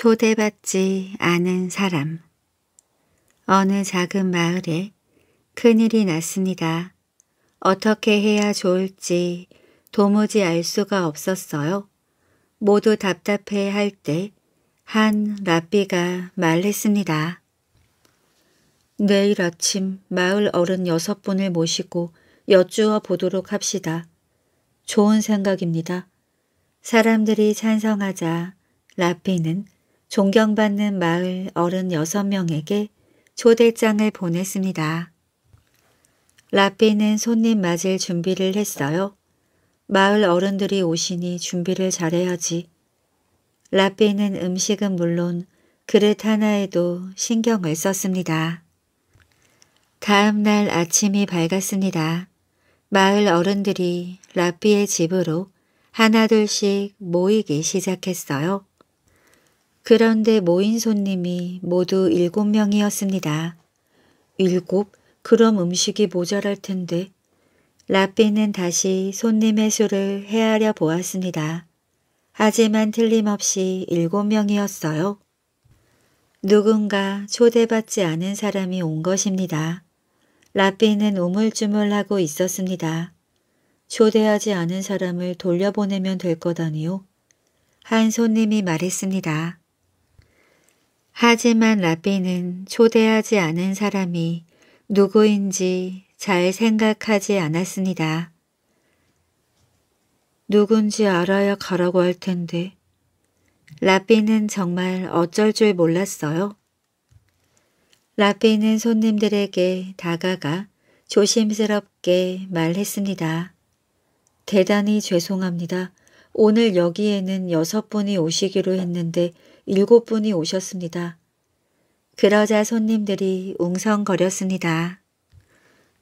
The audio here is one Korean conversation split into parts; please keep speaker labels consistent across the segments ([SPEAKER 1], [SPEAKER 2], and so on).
[SPEAKER 1] 초대받지 않은 사람 어느 작은 마을에 큰일이 났습니다. 어떻게 해야 좋을지 도무지 알 수가 없었어요. 모두 답답해 할 때한 랍비가 말했습니다. 내일 아침 마을 어른 여섯 분을 모시고 여쭈어 보도록 합시다. 좋은 생각입니다. 사람들이 찬성하자 라비는 존경받는 마을 어른 6명에게 초대장을 보냈습니다. 라피는 손님 맞을 준비를 했어요. 마을 어른들이 오시니 준비를 잘해야지. 라피는 음식은 물론 그릇 하나에도 신경을 썼습니다. 다음 날 아침이 밝았습니다. 마을 어른들이 라피의 집으로 하나둘씩 모이기 시작했어요. 그런데 모인 손님이 모두 일곱 명이었습니다. 일곱? 그럼 음식이 모자랄 텐데. 라피는 다시 손님의 수를 헤아려 보았습니다. 하지만 틀림없이 일곱 명이었어요. 누군가 초대받지 않은 사람이 온 것입니다. 라피는 우물쭈물하고 있었습니다. 초대하지 않은 사람을 돌려보내면 될 거다니요. 한 손님이 말했습니다. 하지만 라비는 초대하지 않은 사람이 누구인지 잘 생각하지 않았습니다. 누군지 알아야 가라고 할 텐데 라비는 정말 어쩔 줄 몰랐어요. 라비는 손님들에게 다가가 조심스럽게 말했습니다. 대단히 죄송합니다. 오늘 여기에는 여섯 분이 오시기로 했는데 일곱 분이 오셨습니다. 그러자 손님들이 웅성거렸습니다.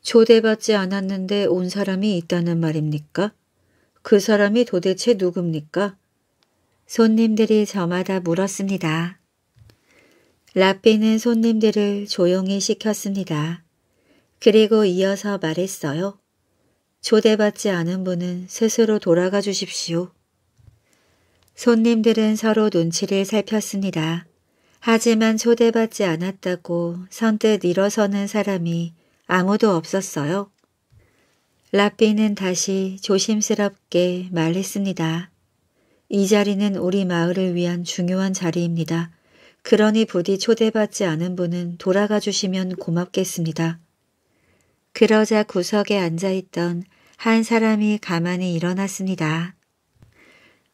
[SPEAKER 1] 초대받지 않았는데 온 사람이 있다는 말입니까? 그 사람이 도대체 누굽니까? 손님들이 저마다 물었습니다. 라삐는 손님들을 조용히 시켰습니다. 그리고 이어서 말했어요. 초대받지 않은 분은 스스로 돌아가 주십시오. 손님들은 서로 눈치를 살폈습니다. 하지만 초대받지 않았다고 선뜻 일어서는 사람이 아무도 없었어요. 라피는 다시 조심스럽게 말했습니다. 이 자리는 우리 마을을 위한 중요한 자리입니다. 그러니 부디 초대받지 않은 분은 돌아가 주시면 고맙겠습니다. 그러자 구석에 앉아있던 한 사람이 가만히 일어났습니다.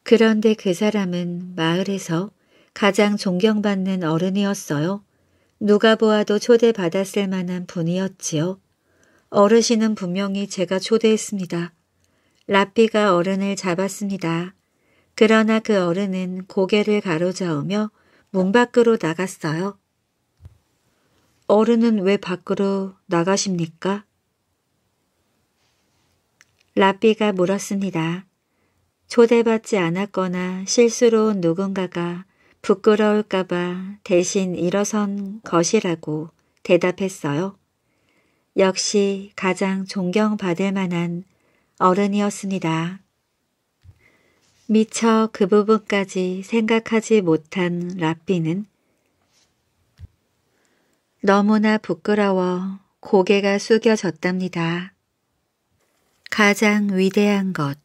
[SPEAKER 1] 그런데 그 사람은 마을에서 가장 존경받는 어른이었어요. 누가 보아도 초대받았을 만한 분이었지요. 어르신은 분명히 제가 초대했습니다. 라삐가 어른을 잡았습니다. 그러나 그 어른은 고개를 가로저으며 문 밖으로 나갔어요. 어른은 왜 밖으로 나가십니까? 라삐가 물었습니다. 초대받지 않았거나 실수로 누군가가 부끄러울까봐 대신 일어선 것이라고 대답했어요. 역시 가장 존경받을 만한 어른이었습니다. 미처 그 부분까지 생각하지 못한 라삐는 너무나 부끄러워 고개가 숙여졌답니다. 가장 위대한 것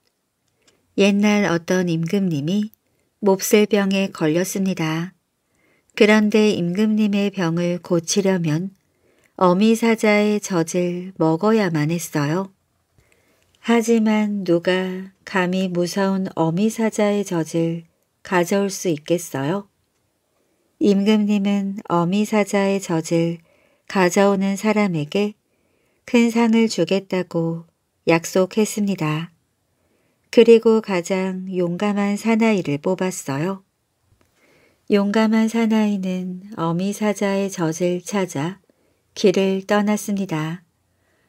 [SPEAKER 1] 옛날 어떤 임금님이 몹쓸병에 걸렸습니다. 그런데 임금님의 병을 고치려면 어미사자의 젖을 먹어야만 했어요. 하지만 누가 감히 무서운 어미사자의 젖을 가져올 수 있겠어요? 임금님은 어미사자의 젖을 가져오는 사람에게 큰 상을 주겠다고 약속했습니다. 그리고 가장 용감한 사나이를 뽑았어요. 용감한 사나이는 어미사자의 젖을 찾아 길을 떠났습니다.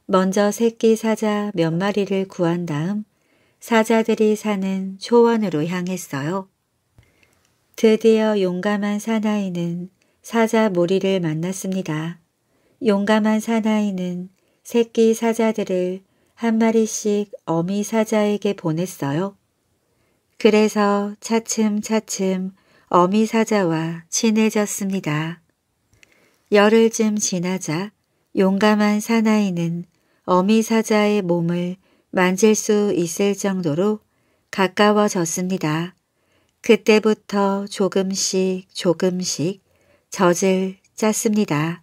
[SPEAKER 1] 먼저 새끼 사자 몇 마리를 구한 다음 사자들이 사는 초원으로 향했어요. 드디어 용감한 사나이는 사자 무리를 만났습니다. 용감한 사나이는 새끼 사자들을 한 마리씩 어미 사자에게 보냈어요. 그래서 차츰차츰 어미 사자와 친해졌습니다. 열흘쯤 지나자 용감한 사나이는 어미 사자의 몸을 만질 수 있을 정도로 가까워졌습니다. 그때부터 조금씩 조금씩 젖을 짰습니다.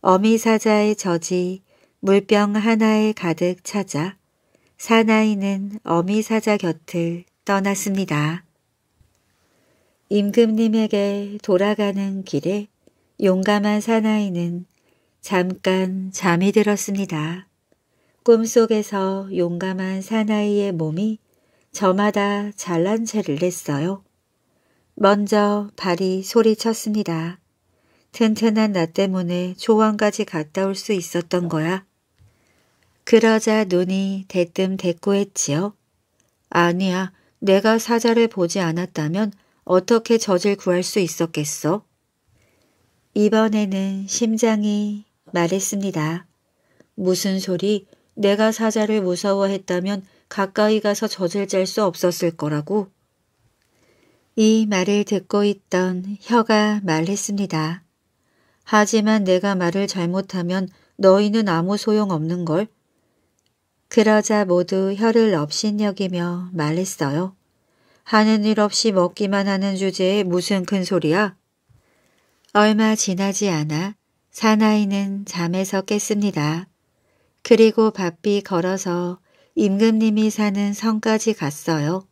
[SPEAKER 1] 어미 사자의 젖이 물병 하나에 가득 차자 사나이는 어미사자 곁을 떠났습니다. 임금님에게 돌아가는 길에 용감한 사나이는 잠깐 잠이 들었습니다. 꿈속에서 용감한 사나이의 몸이 저마다 잘난 체를 냈어요. 먼저 발이 소리쳤습니다. 튼튼한 나 때문에 조왕까지 갔다 올 수 있었던 거야. 그러자 눈이 대뜸 대꾸했지요. 아니야, 내가 사자를 보지 않았다면 어떻게 젖을 구할 수 있었겠어? 이번에는 심장이 말했습니다. 무슨 소리, 내가 사자를 무서워했다면 가까이 가서 젖을 짤 수 없었을 거라고? 이 말을 듣고 있던 혀가 말했습니다. 하지만 내가 말을 잘못하면 너희는 아무 소용없는걸. 그러자 모두 혀를 업신여기며 말했어요. 하는 일 없이 먹기만 하는 주제에 무슨 큰 소리야? 얼마 지나지 않아 사나이는 잠에서 깼습니다. 그리고 바삐 걸어서 임금님이 사는 성까지 갔어요.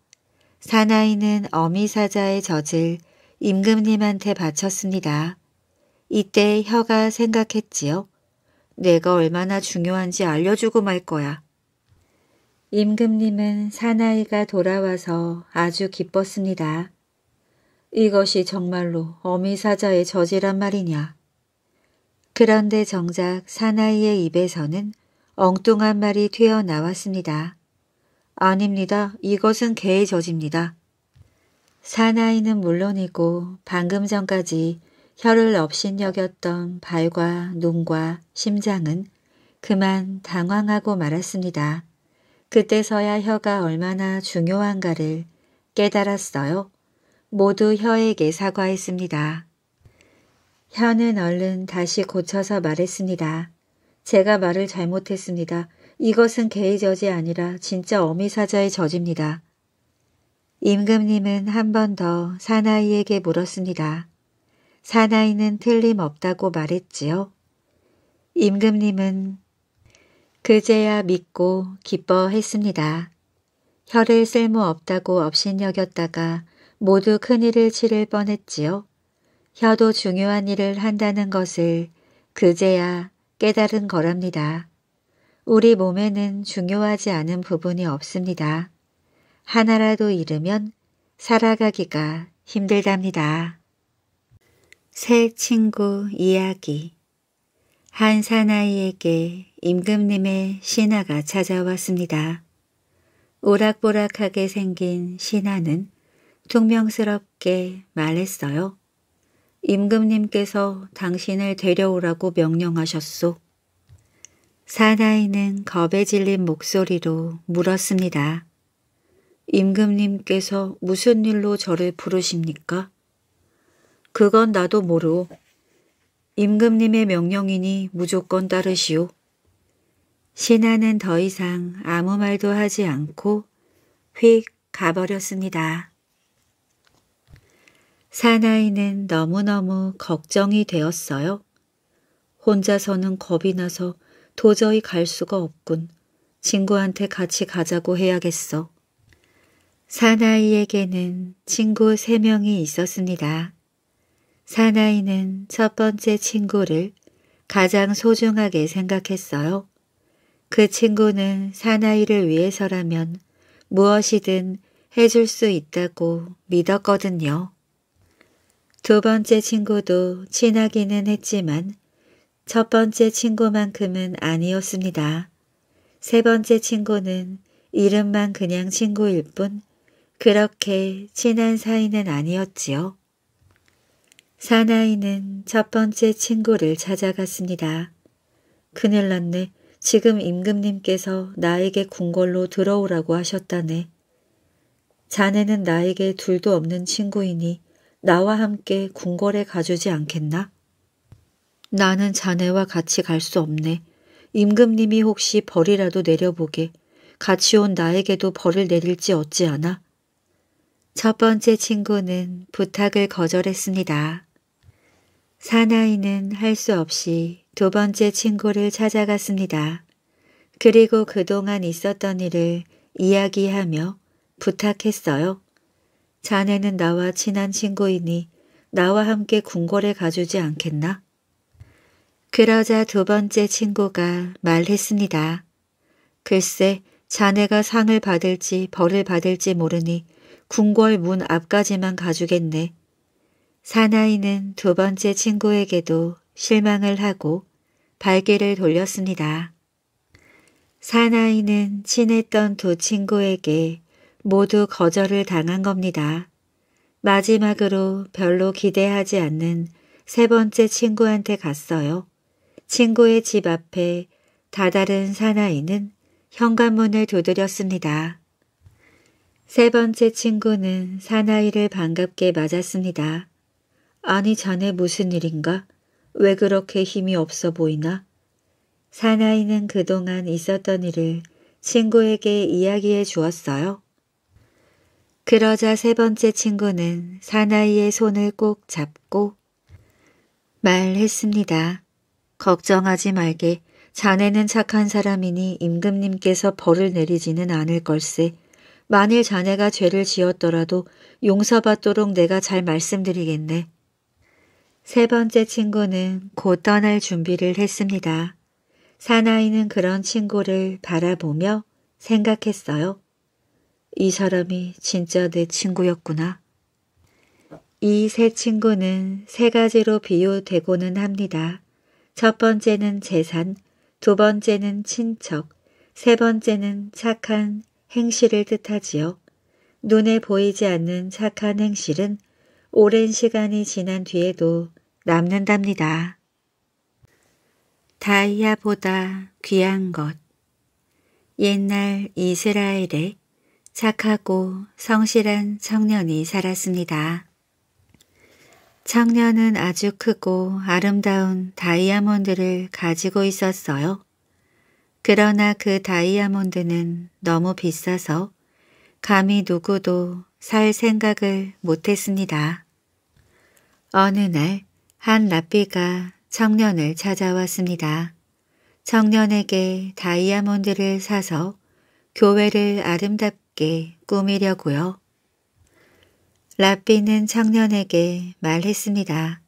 [SPEAKER 1] 사나이는 어미사자의 젖을 임금님한테 바쳤습니다. 이때 혀가 생각했지요. 내가 얼마나 중요한지 알려주고 말 거야. 임금님은 사나이가 돌아와서 아주 기뻤습니다. 이것이 정말로 어미사자의 저지란 말이냐. 그런데 정작 사나이의 입에서는 엉뚱한 말이 튀어나왔습니다. 아닙니다. 이것은 개의 저지입니다. 사나이는 물론이고 방금 전까지 혀를 업신여겼던 발과 눈과 심장은 그만 당황하고 말았습니다. 그때서야 혀가 얼마나 중요한가를 깨달았어요. 모두 혀에게 사과했습니다. 혀는 얼른 다시 고쳐서 말했습니다. 제가 말을 잘못했습니다. 이것은 개의 젖이 아니라 진짜 어미사자의 젖입니다. 임금님은 한 번 더 사나이에게 물었습니다. 사나이는 틀림없다고 말했지요. 임금님은 그제야 믿고 기뻐했습니다. 혀를 쓸모없다고 업신여겼다가 모두 큰일을 치를 뻔했지요. 혀도 중요한 일을 한다는 것을 그제야 깨달은 거랍니다. 우리 몸에는 중요하지 않은 부분이 없습니다. 하나라도 잃으면 살아가기가 힘들답니다. 새 친구 이야기 한 사나이에게 임금님의 신하가 찾아왔습니다. 오락보락하게 생긴 신하는 퉁명스럽게 말했어요. 임금님께서 당신을 데려오라고 명령하셨소. 사나이는 겁에 질린 목소리로 물었습니다. 임금님께서 무슨 일로 저를 부르십니까? 그건 나도 모르오. 임금님의 명령이니 무조건 따르시오. 신하는 더 이상 아무 말도 하지 않고 휙 가버렸습니다. 사나이는 너무너무 걱정이 되었어요. 혼자서는 겁이 나서 도저히 갈 수가 없군. 친구한테 같이 가자고 해야겠어. 사나이에게는 친구 세명이 있었습니다. 사나이는 첫 번째 친구를 가장 소중하게 생각했어요. 그 친구는 사나이를 위해서라면 무엇이든 해줄 수 있다고 믿었거든요. 두 번째 친구도 친하기는 했지만 첫 번째 친구만큼은 아니었습니다. 세 번째 친구는 이름만 그냥 친구일 뿐 그렇게 친한 사이는 아니었지요. 사나이는 첫 번째 친구를 찾아갔습니다. 큰일 났네. 지금 임금님께서 나에게 궁궐로 들어오라고 하셨다네. 자네는 나에게 둘도 없는 친구이니 나와 함께 궁궐에 가주지 않겠나? 나는 자네와 같이 갈 수 없네. 임금님이 혹시 벌이라도 내려보게. 같이 온 나에게도 벌을 내릴지 어찌 않아? 첫 번째 친구는 부탁을 거절했습니다. 사나이는 할 수 없이 두 번째 친구를 찾아갔습니다. 그리고 그동안 있었던 일을 이야기하며 부탁했어요. 자네는 나와 친한 친구이니 나와 함께 궁궐에 가주지 않겠나? 그러자 두 번째 친구가 말했습니다. 글쎄 자네가 상을 받을지 벌을 받을지 모르니 궁궐 문 앞까지만 가주겠네. 사나이는 두 번째 친구에게도 실망을 하고 발길을 돌렸습니다. 사나이는 친했던 두 친구에게 모두 거절을 당한 겁니다. 마지막으로 별로 기대하지 않는 세 번째 친구한테 갔어요. 친구의 집 앞에 다다른 사나이는 현관문을 두드렸습니다. 세 번째 친구는 사나이를 반갑게 맞았습니다. 아니 자네 무슨 일인가? 왜 그렇게 힘이 없어 보이나? 사나이는 그동안 있었던 일을 친구에게 이야기해 주었어요. 그러자 세 번째 친구는 사나이의 손을 꼭 잡고 말했습니다. 걱정하지 말게. 자네는 착한 사람이니 임금님께서 벌을 내리지는 않을 걸세. 만일 자네가 죄를 지었더라도 용서받도록 내가 잘 말씀드리겠네. 세 번째 친구는 곧 떠날 준비를 했습니다. 사나이는 그런 친구를 바라보며 생각했어요. 이 사람이 진짜 내 친구였구나. 이 세 친구는 세 가지로 비유되고는 합니다. 첫 번째는 재산, 두 번째는 친척, 세 번째는 착한 행실을 뜻하지요. 눈에 보이지 않는 착한 행실은 오랜 시간이 지난 뒤에도 남는답니다. 다이아보다 귀한 것 옛날 이스라엘에 착하고 성실한 청년이 살았습니다. 청년은 아주 크고 아름다운 다이아몬드를 가지고 있었어요. 그러나 그 다이아몬드는 너무 비싸서 감히 누구도 살 생각을 못했습니다. 어느 날 한라삐가 청년을 찾아왔습니다. 청년에게 다이아몬드를 사서 교회를 아름답게 꾸미려고요. 라삐는 청년에게 말했습니다.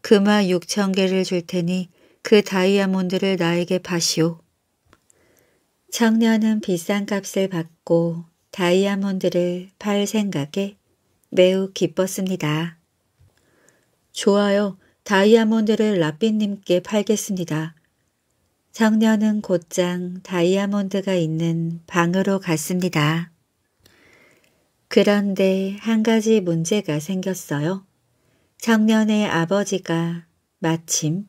[SPEAKER 1] 금화 6천 개를 줄 테니 그 다이아몬드를 나에게 파시오. 청년은 비싼 값을 받고 다이아몬드를 팔 생각에 매우 기뻤습니다. 좋아요. 다이아몬드를 라삐님께 팔겠습니다. 청년은 곧장 다이아몬드가 있는 방으로 갔습니다. 그런데 한 가지 문제가 생겼어요. 청년의 아버지가 마침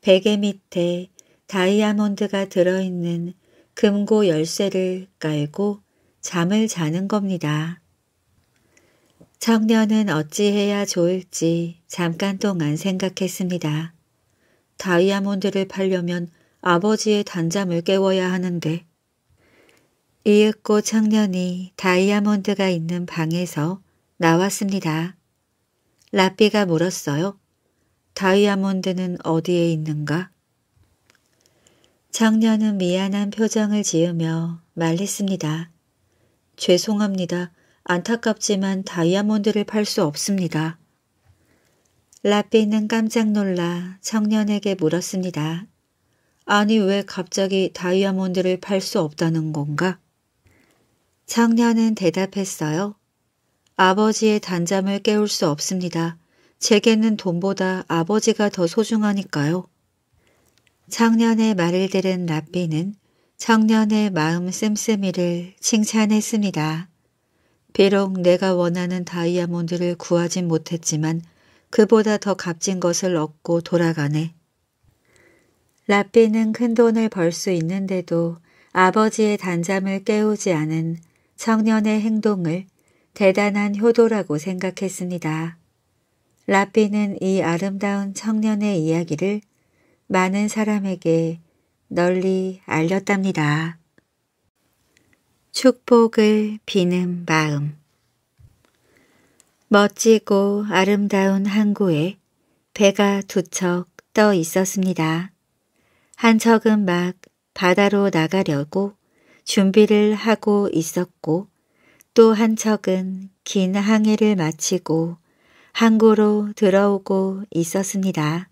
[SPEAKER 1] 베개 밑에 다이아몬드가 들어있는 금고 열쇠를 깔고 잠을 자는 겁니다. 청년은 어찌해야 좋을지 잠깐 동안 생각했습니다. 다이아몬드를 팔려면 아버지의 단잠을 깨워야 하는데 이윽고 청년이 다이아몬드가 있는 방에서 나왔습니다. 라삐가 물었어요. 다이아몬드는 어디에 있는가? 청년은 미안한 표정을 지으며 말했습니다. 죄송합니다. 안타깝지만 다이아몬드를 팔 수 없습니다. 라삐는 깜짝 놀라 청년에게 물었습니다. 아니 왜 갑자기 다이아몬드를 팔 수 없다는 건가? 청년은 대답했어요. 아버지의 단잠을 깨울 수 없습니다. 제게는 돈보다 아버지가 더 소중하니까요. 청년의 말을 들은 라삐는 청년의 마음 씀씀이를 칭찬했습니다. 비록 내가 원하는 다이아몬드를 구하진 못했지만 그보다 더 값진 것을 얻고 돌아가네. 라삐는 큰 돈을 벌 수 있는데도 아버지의 단잠을 깨우지 않은 청년의 행동을 대단한 효도라고 생각했습니다. 라삐는 이 아름다운 청년의 이야기를 많은 사람에게 널리 알렸답니다. 축복을 비는 마음 멋지고 아름다운 항구에 배가 두 척 떠 있었습니다. 한 척은 막 바다로 나가려고 준비를 하고 있었고 또 한 척은 긴 항해를 마치고 항구로 들어오고 있었습니다.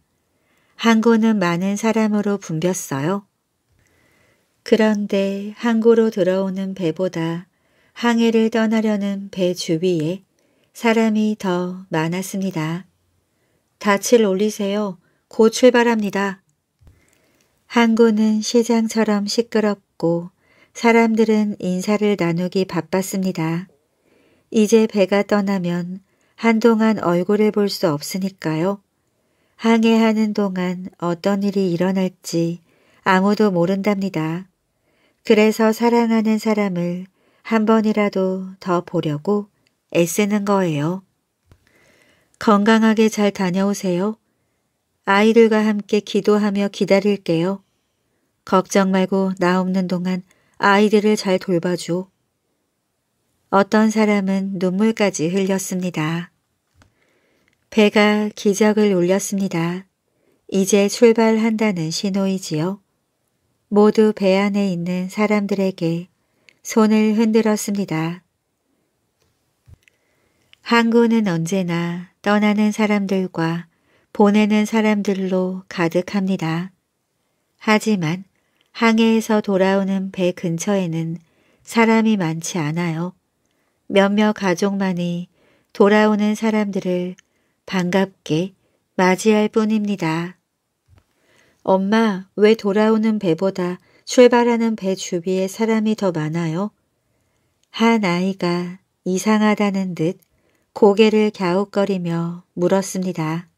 [SPEAKER 1] 항구는 많은 사람으로 붐볐어요. 그런데 항구로 들어오는 배보다 항해를 떠나려는 배 주위에 사람이 더 많았습니다. 닻을 올리세요. 곧 출발합니다. 항구는 시장처럼 시끄럽고 사람들은 인사를 나누기 바빴습니다. 이제 배가 떠나면 한동안 얼굴을 볼 수 없으니까요. 항해하는 동안 어떤 일이 일어날지 아무도 모른답니다. 그래서 사랑하는 사람을 한 번이라도 더 보려고 애쓰는 거예요. 건강하게 잘 다녀오세요. 아이들과 함께 기도하며 기다릴게요. 걱정 말고 나 없는 동안 아이들을 잘 돌봐줘. 어떤 사람은 눈물까지 흘렸습니다. 배가 기적을 올렸습니다. 이제 출발한다는 신호이지요. 모두 배 안에 있는 사람들에게 손을 흔들었습니다. 항구는 언제나 떠나는 사람들과 보내는 사람들로 가득합니다. 하지만 항해에서 돌아오는 배 근처에는 사람이 많지 않아요. 몇몇 가족만이 돌아오는 사람들을 반갑게 맞이할 뿐입니다. 엄마, 왜 돌아오는 배보다 출발하는 배 주위에 사람이 더 많아요? 한 아이가 이상하다는 듯 고개를 갸웃거리며 물었습니다.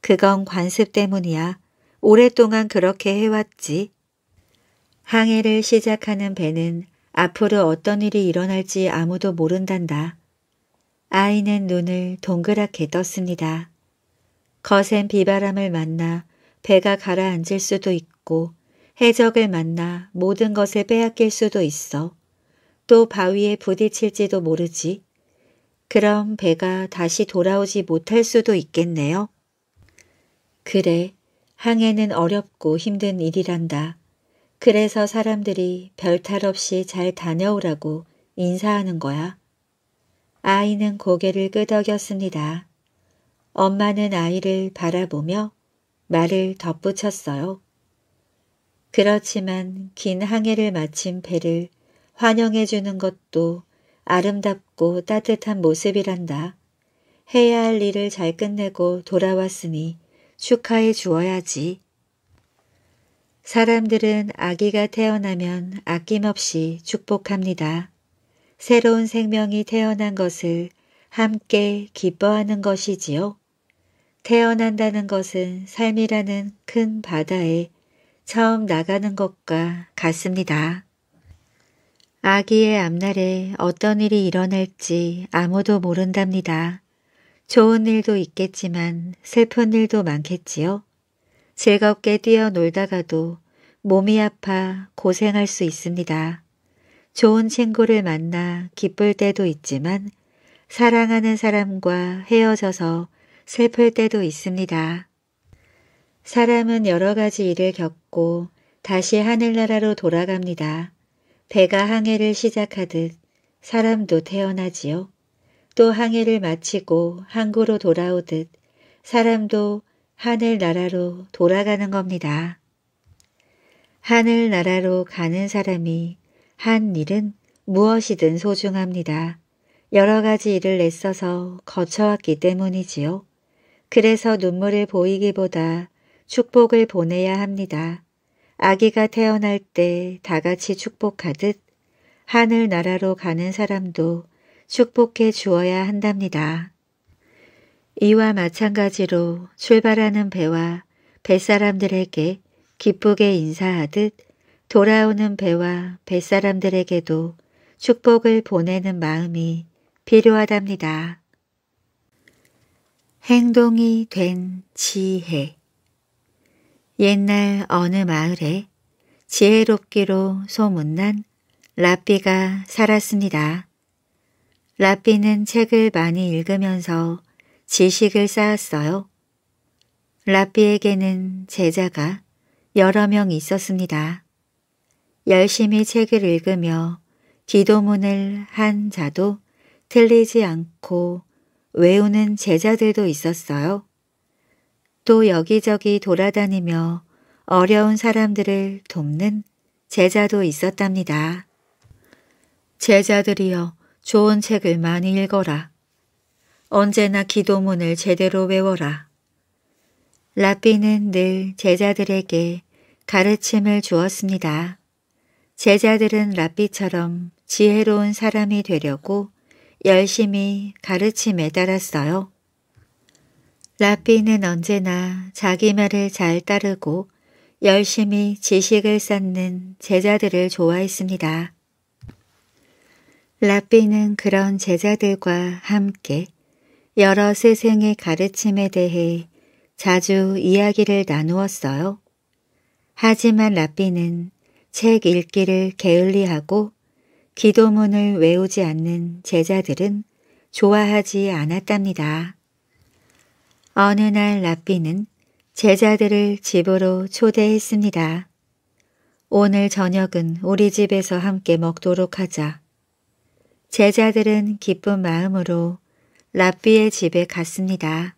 [SPEAKER 1] 그건 관습 때문이야. 오랫동안 그렇게 해왔지. 항해를 시작하는 배는 앞으로 어떤 일이 일어날지 아무도 모른단다. 아이는 눈을 동그랗게 떴습니다. 거센 비바람을 만나 배가 가라앉을 수도 있고 해적을 만나 모든 것을 빼앗길 수도 있어. 또 바위에 부딪힐지도 모르지. 그럼 배가 다시 돌아오지 못할 수도 있겠네요. 그래, 항해는 어렵고 힘든 일이란다. 그래서 사람들이 별탈 없이 잘 다녀오라고 인사하는 거야. 아이는 고개를 끄덕였습니다. 엄마는 아이를 바라보며 말을 덧붙였어요. 그렇지만 긴 항해를 마친 배를 환영해주는 것도 아름답고 따뜻한 모습이란다. 해야 할 일을 잘 끝내고 돌아왔으니 축하해 주어야지. 사람들은 아기가 태어나면 아낌없이 축복합니다. 새로운 생명이 태어난 것을 함께 기뻐하는 것이지요. 태어난다는 것은 삶이라는 큰 바다에 처음 나가는 것과 같습니다. 아기의 앞날에 어떤 일이 일어날지 아무도 모른답니다. 좋은 일도 있겠지만 슬픈 일도 많겠지요. 즐겁게 뛰어놀다가도 몸이 아파 고생할 수 있습니다. 좋은 친구를 만나 기쁠 때도 있지만 사랑하는 사람과 헤어져서 슬플 때도 있습니다. 사람은 여러 가지 일을 겪고 다시 하늘나라로 돌아갑니다. 배가 항해를 시작하듯 사람도 태어나지요. 또 항해를 마치고 항구로 돌아오듯 사람도 하늘나라로 돌아가는 겁니다. 하늘나라로 가는 사람이 한 일은 무엇이든 소중합니다. 여러 가지 일을 애써서 거쳐왔기 때문이지요. 그래서 눈물을 보이기보다 축복을 보내야 합니다. 아기가 태어날 때 다같이 축복하듯 하늘나라로 가는 사람도 축복해 주어야 한답니다. 이와 마찬가지로 출발하는 배와 뱃사람들에게 기쁘게 인사하듯 돌아오는 배와 뱃사람들에게도 축복을 보내는 마음이 필요하답니다. 행동이 된 지혜 옛날 어느 마을에 지혜롭기로 소문난 라삐가 살았습니다. 라삐는 책을 많이 읽으면서 지식을 쌓았어요. 라삐에게는 제자가 여러 명 있었습니다. 열심히 책을 읽으며 기도문을 한 자도 틀리지 않고 외우는 제자들도 있었어요. 또 여기저기 돌아다니며 어려운 사람들을 돕는 제자도 있었답니다. 제자들이여 좋은 책을 많이 읽어라. 언제나 기도문을 제대로 외워라. 라삐는 늘 제자들에게 가르침을 주었습니다. 제자들은 라삐처럼 지혜로운 사람이 되려고 열심히 가르침에 따랐어요. 라피는 언제나 자기 말을 잘 따르고 열심히 지식을 쌓는 제자들을 좋아했습니다. 라삐는 그런 제자들과 함께 여러 스승의 가르침에 대해 자주 이야기를 나누었어요. 하지만 라삐는 책 읽기를 게을리하고 기도문을 외우지 않는 제자들은 좋아하지 않았답니다. 어느 날 라삐는 제자들을 집으로 초대했습니다. 오늘 저녁은 우리 집에서 함께 먹도록 하자. 제자들은 기쁜 마음으로 라삐의 집에 갔습니다.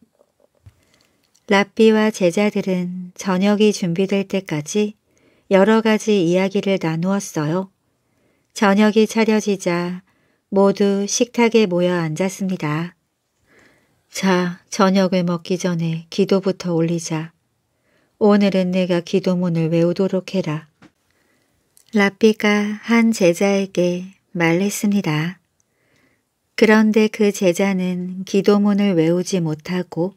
[SPEAKER 1] 라삐와 제자들은 저녁이 준비될 때까지 여러 가지 이야기를 나누었어요. 저녁이 차려지자 모두 식탁에 모여 앉았습니다. 자, 저녁을 먹기 전에 기도부터 올리자. 오늘은 내가 기도문을 외우도록 해라. 라삐가 한 제자에게 말했습니다. 그런데 그 제자는 기도문을 외우지 못하고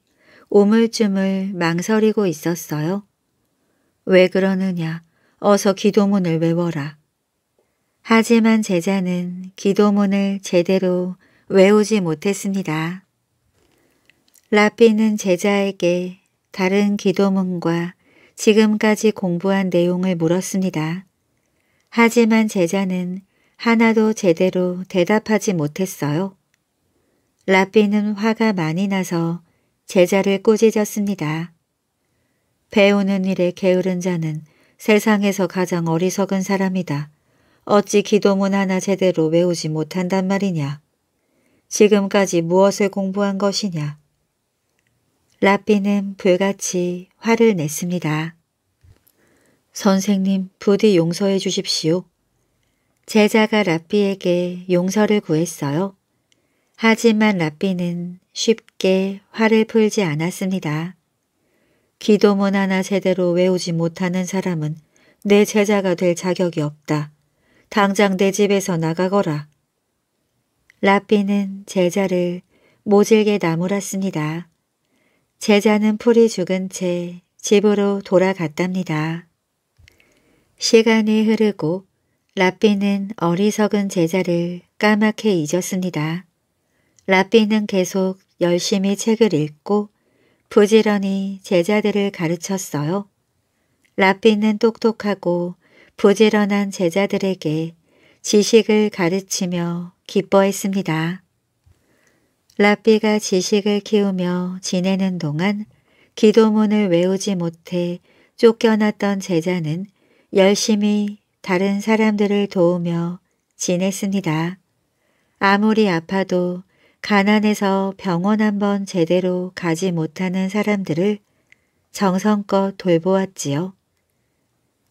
[SPEAKER 1] 우물쭈물 망설이고 있었어요. 왜 그러느냐, 어서 기도문을 외워라. 하지만 제자는 기도문을 제대로 외우지 못했습니다. 라피는 제자에게 다른 기도문과 지금까지 공부한 내용을 물었습니다. 하지만 제자는 하나도 제대로 대답하지 못했어요. 라피는 화가 많이 나서 제자를 꾸짖었습니다. 배우는 일에 게으른 자는 세상에서 가장 어리석은 사람이다. 어찌 기도문 하나 제대로 외우지 못한단 말이냐. 지금까지 무엇을 공부한 것이냐. 라삐는 불같이 화를 냈습니다. 선생님 부디 용서해 주십시오. 제자가 라삐에게 용서를 구했어요. 하지만 라삐는 쉽게 화를 풀지 않았습니다. 기도문 하나 제대로 외우지 못하는 사람은 내 제자가 될 자격이 없다. 당장 내 집에서 나가거라. 라삐는 제자를 모질게 나무랐습니다. 제자는 풀이 죽은 채 집으로 돌아갔답니다. 시간이 흐르고 라삐는 어리석은 제자를 까맣게 잊었습니다. 라삐는 계속 열심히 책을 읽고 부지런히 제자들을 가르쳤어요. 라삐는 똑똑하고 부지런한 제자들에게 지식을 가르치며 기뻐했습니다. 라삐가 지식을 키우며 지내는 동안 기도문을 외우지 못해 쫓겨났던 제자는 열심히 다른 사람들을 도우며 지냈습니다. 아무리 아파도 가난해서 병원 한 번 제대로 가지 못하는 사람들을 정성껏 돌보았지요.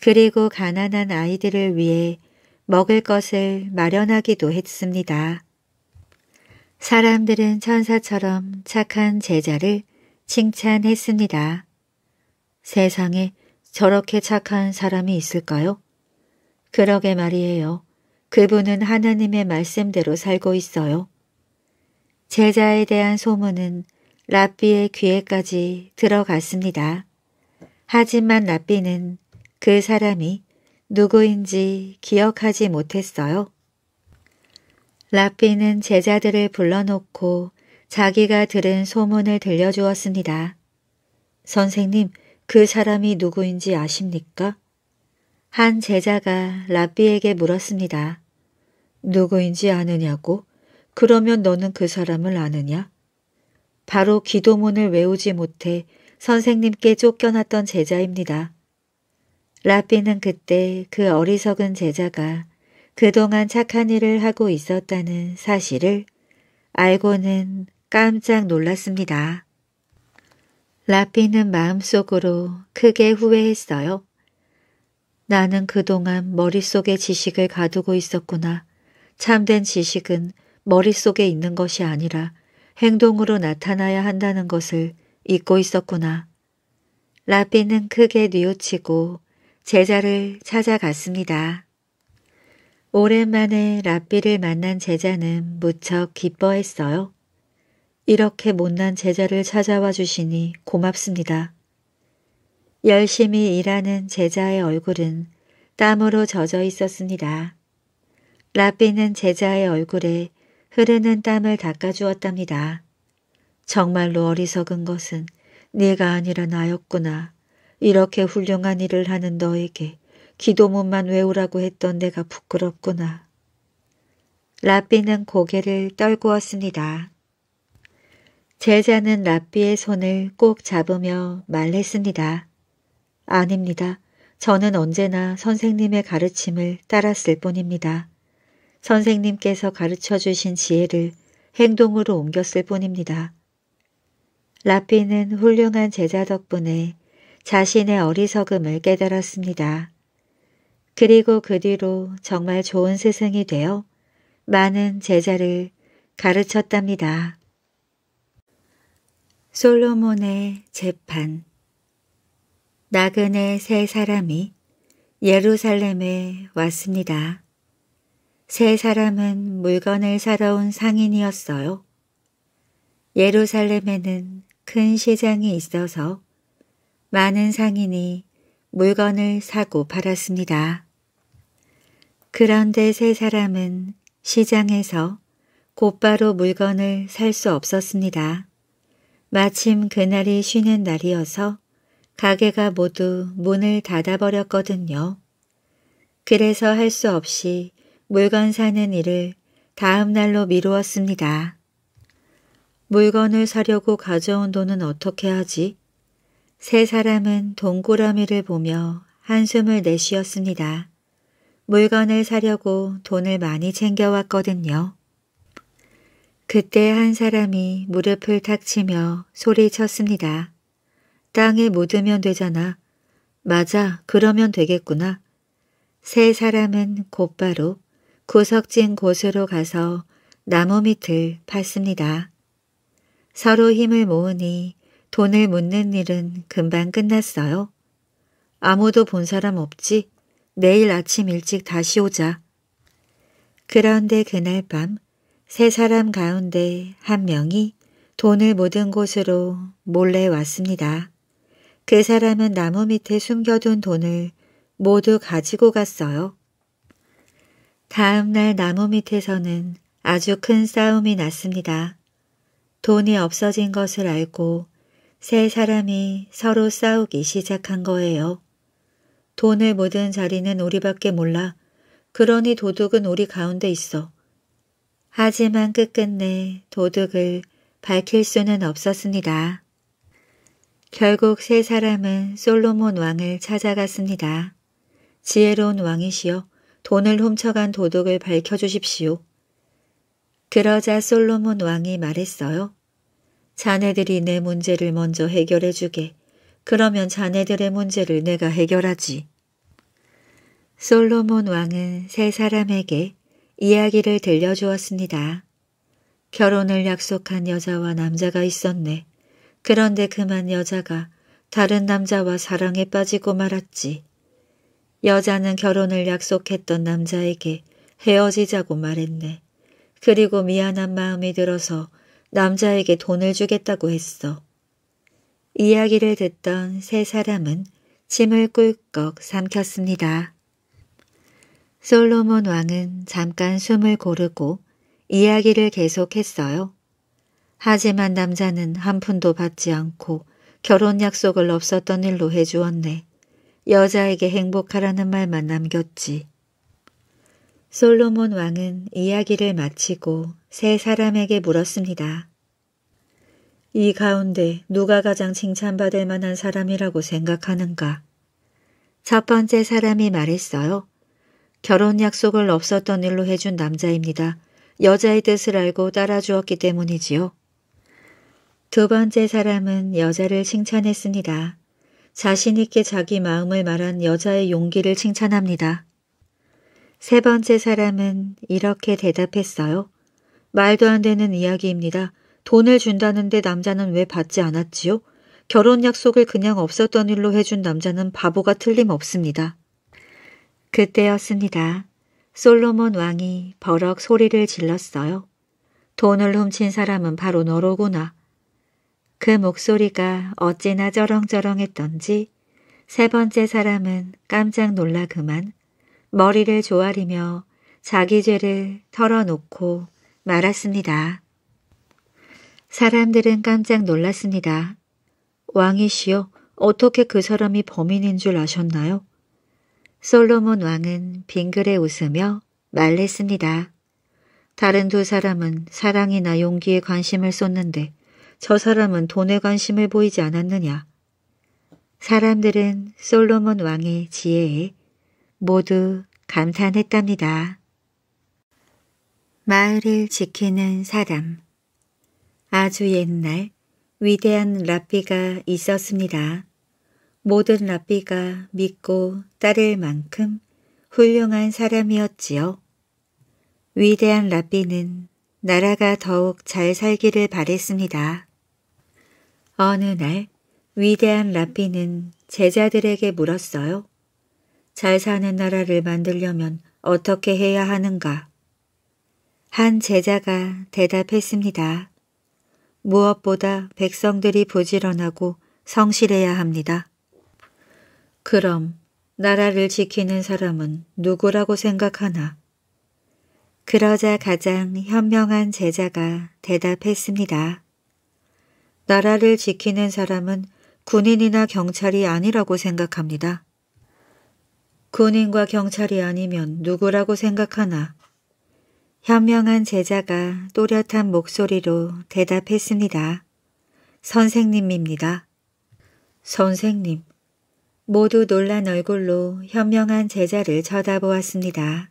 [SPEAKER 1] 그리고 가난한 아이들을 위해 먹을 것을 마련하기도 했습니다. 사람들은 천사처럼 착한 제자를 칭찬했습니다. 세상에 저렇게 착한 사람이 있을까요? 그러게 말이에요. 그분은 하나님의 말씀대로 살고 있어요. 제자에 대한 소문은 랍비의 귀에까지 들어갔습니다. 하지만 랍비는 그 사람이 누구인지 기억하지 못했어요. 라피는 제자들을 불러놓고 자기가 들은 소문을 들려주었습니다. 선생님, 그 사람이 누구인지 아십니까? 한 제자가 라삐에게 물었습니다. 누구인지 아느냐고? 그러면 너는 그 사람을 아느냐? 바로 기도문을 외우지 못해 선생님께 쫓겨났던 제자입니다. 라삐는 그때 그 어리석은 제자가 그동안 착한 일을 하고 있었다는 사실을 알고는 깜짝 놀랐습니다. 라삐는 마음속으로 크게 후회했어요. 나는 그동안 머릿속에 지식을 가두고 있었구나. 참된 지식은 머릿속에 있는 것이 아니라 행동으로 나타나야 한다는 것을 잊고 있었구나. 라삐는 크게 뉘우치고 제자를 찾아갔습니다. 오랜만에 랍비를 만난 제자는 무척 기뻐했어요. 이렇게 못난 제자를 찾아와 주시니 고맙습니다. 열심히 일하는 제자의 얼굴은 땀으로 젖어 있었습니다. 랍비는 제자의 얼굴에 흐르는 땀을 닦아주었답니다. 정말로 어리석은 것은 네가 아니라 나였구나. 이렇게 훌륭한 일을 하는 너에게 기도문만 외우라고 했던 내가 부끄럽구나. 라삐는 고개를 떨구었습니다. 제자는 라삐의 손을 꼭 잡으며 말했습니다. 아닙니다. 저는 언제나 선생님의 가르침을 따랐을 뿐입니다. 선생님께서 가르쳐 주신 지혜를 행동으로 옮겼을 뿐입니다. 라삐는 훌륭한 제자 덕분에 자신의 어리석음을 깨달았습니다. 그리고 그 뒤로 정말 좋은 스승이 되어 많은 제자를 가르쳤답니다. 솔로몬의 재판 나그네 세 사람이 예루살렘에 왔습니다. 세 사람은 물건을 사러 온 상인이었어요. 예루살렘에는 큰 시장이 있어서 많은 상인이 물건을 사고 팔았습니다. 그런데 세 사람은 시장에서 곧바로 물건을 살 수 없었습니다. 마침 그날이 쉬는 날이어서 가게가 모두 문을 닫아버렸거든요. 그래서 할 수 없이 물건 사는 일을 다음 날로 미루었습니다. 물건을 사려고 가져온 돈은 어떻게 하지? 세 사람은 동그라미를 보며 한숨을 내쉬었습니다. 물건을 사려고 돈을 많이 챙겨왔거든요. 그때 한 사람이 무릎을 탁 치며 소리쳤습니다. 땅에 묻으면 되잖아. 맞아, 그러면 되겠구나. 세 사람은 곧바로 구석진 곳으로 가서 나무 밑을 팠습니다. 서로 힘을 모으니 돈을 묻는 일은 금방 끝났어요. 아무도 본 사람 없지. 내일 아침 일찍 다시 오자. 그런데 그날 밤 세 사람 가운데 한 명이 돈을 묻은 곳으로 몰래 왔습니다. 그 사람은 나무 밑에 숨겨둔 돈을 모두 가지고 갔어요. 다음날 나무 밑에서는 아주 큰 싸움이 났습니다. 돈이 없어진 것을 알고 세 사람이 서로 싸우기 시작한 거예요. 돈을 묻은 자리는 우리밖에 몰라. 그러니 도둑은 우리 가운데 있어. 하지만 끝끝내 도둑을 밝힐 수는 없었습니다. 결국 세 사람은 솔로몬 왕을 찾아갔습니다. 지혜로운 왕이시여 돈을 훔쳐간 도둑을 밝혀주십시오. 그러자 솔로몬 왕이 말했어요. 자네들이 내 문제를 먼저 해결해 주게. 그러면 자네들의 문제를 내가 해결하지. 솔로몬 왕은 세 사람에게 이야기를 들려주었습니다. 결혼을 약속한 여자와 남자가 있었네. 그런데 그만 여자가 다른 남자와 사랑에 빠지고 말았지. 여자는 결혼을 약속했던 남자에게 헤어지자고 말했네. 그리고 미안한 마음이 들어서 남자에게 돈을 주겠다고 했어. 이야기를 듣던 세 사람은 침을 꿀꺽 삼켰습니다. 솔로몬 왕은 잠깐 숨을 고르고 이야기를 계속했어요. 하지만 남자는 한 푼도 받지 않고 결혼 약속을 없었던 일로 해주었네. 여자에게 행복하라는 말만 남겼지. 솔로몬 왕은 이야기를 마치고 세 사람에게 물었습니다. 이 가운데 누가 가장 칭찬받을 만한 사람이라고 생각하는가? 첫 번째 사람이 말했어요. 결혼 약속을 없었던 일로 해준 남자입니다. 여자의 뜻을 알고 따라주었기 때문이지요. 두 번째 사람은 여자를 칭찬했습니다. 자신있게 자기 마음을 말한 여자의 용기를 칭찬합니다. 세 번째 사람은 이렇게 대답했어요. 말도 안 되는 이야기입니다. 돈을 준다는데 남자는 왜 받지 않았지요? 결혼 약속을 그냥 없었던 일로 해준 남자는 바보가 틀림없습니다. 그때였습니다. 솔로몬 왕이 버럭 소리를 질렀어요. 돈을 훔친 사람은 바로 너로구나. 그 목소리가 어찌나 저렁저렁했던지 세 번째 사람은 깜짝 놀라 그만 머리를 조아리며 자기 죄를 털어놓고 말았습니다. 사람들은 깜짝 놀랐습니다. 왕이시여 어떻게 그 사람이 범인인 줄 아셨나요? 솔로몬 왕은 빙그레 웃으며 말했습니다. 다른 두 사람은 사랑이나 용기에 관심을 쏟는데 저 사람은 돈에 관심을 보이지 않았느냐. 사람들은 솔로몬 왕의 지혜에 모두 감탄했답니다. 마을을 지키는 사람 아주 옛날 위대한 라삐가 있었습니다. 모든 라삐가 믿고 따를 만큼 훌륭한 사람이었지요. 위대한 라삐는 나라가 더욱 잘 살기를 바랬습니다. 어느 날 위대한 라삐는 제자들에게 물었어요. 잘 사는 나라를 만들려면 어떻게 해야 하는가? 한 제자가 대답했습니다. 무엇보다 백성들이 부지런하고 성실해야 합니다. 그럼 나라를 지키는 사람은 누구라고 생각하나? 그러자 가장 현명한 제자가 대답했습니다. 나라를 지키는 사람은 군인이나 경찰이 아니라고 생각합니다. 군인과 경찰이 아니면 누구라고 생각하나? 현명한 제자가 또렷한 목소리로 대답했습니다. 선생님입니다. 선생님. 모두 놀란 얼굴로 현명한 제자를 쳐다보았습니다.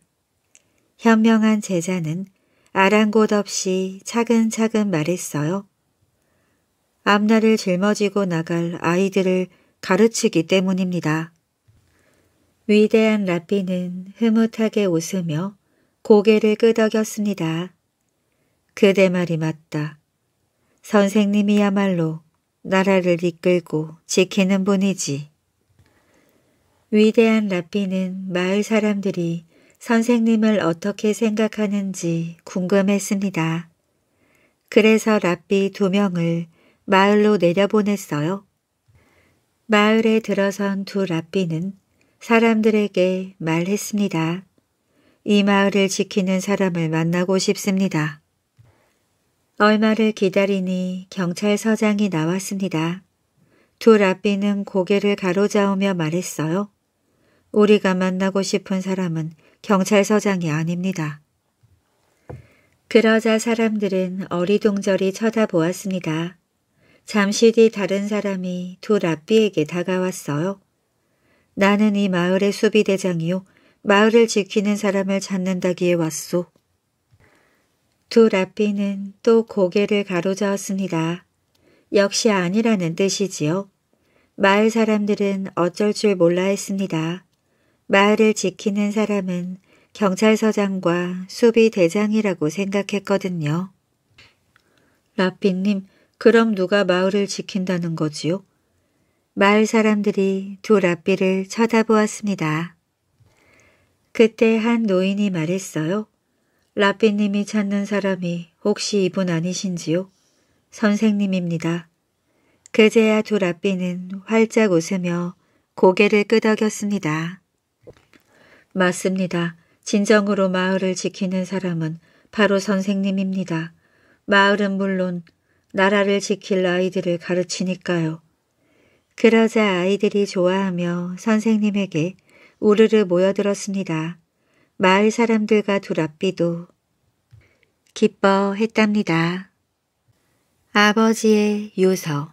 [SPEAKER 1] 현명한 제자는 아랑곳 없이 차근차근 말했어요. 앞날을 짊어지고 나갈 아이들을 가르치기 때문입니다. 위대한 라피는 흐뭇하게 웃으며 고개를 끄덕였습니다. 그대 말이 맞다. 선생님이야말로 나라를 이끌고 지키는 분이지. 위대한 라삐는 마을 사람들이 선생님을 어떻게 생각하는지 궁금했습니다. 그래서 라삐 두 명을 마을로 내려보냈어요. 마을에 들어선 두 라삐는 사람들에게 말했습니다. 이 마을을 지키는 사람을 만나고 싶습니다. 얼마를 기다리니 경찰서장이 나왔습니다. 두라비는 고개를 가로저으며 말했어요. 우리가 만나고 싶은 사람은 경찰서장이 아닙니다. 그러자 사람들은 어리둥절히 쳐다보았습니다. 잠시 뒤 다른 사람이 두라비에게 다가왔어요. 나는 이 마을의 수비대장이요. 마을을 지키는 사람을 찾는다기에 왔소. 두 라삐는 또 고개를 가로저었습니다. 역시 아니라는 뜻이지요. 마을 사람들은 어쩔 줄 몰라 했습니다. 마을을 지키는 사람은 경찰서장과 수비대장이라고 생각했거든요. 라삐님, 그럼 누가 마을을 지킨다는 거지요? 마을 사람들이 두 라삐를 쳐다보았습니다. 그때 한 노인이 말했어요. 라삐님이 찾는 사람이 혹시 이분 아니신지요? 선생님입니다. 그제야 두 라삐는 활짝 웃으며 고개를 끄덕였습니다. 맞습니다. 진정으로 마을을 지키는 사람은 바로 선생님입니다. 마을은 물론 나라를 지킬 아이들을 가르치니까요. 그러자 아이들이 좋아하며 선생님에게 우르르 모여들었습니다. 마을 사람들과 두랍비도 기뻐했답니다. 아버지의 요서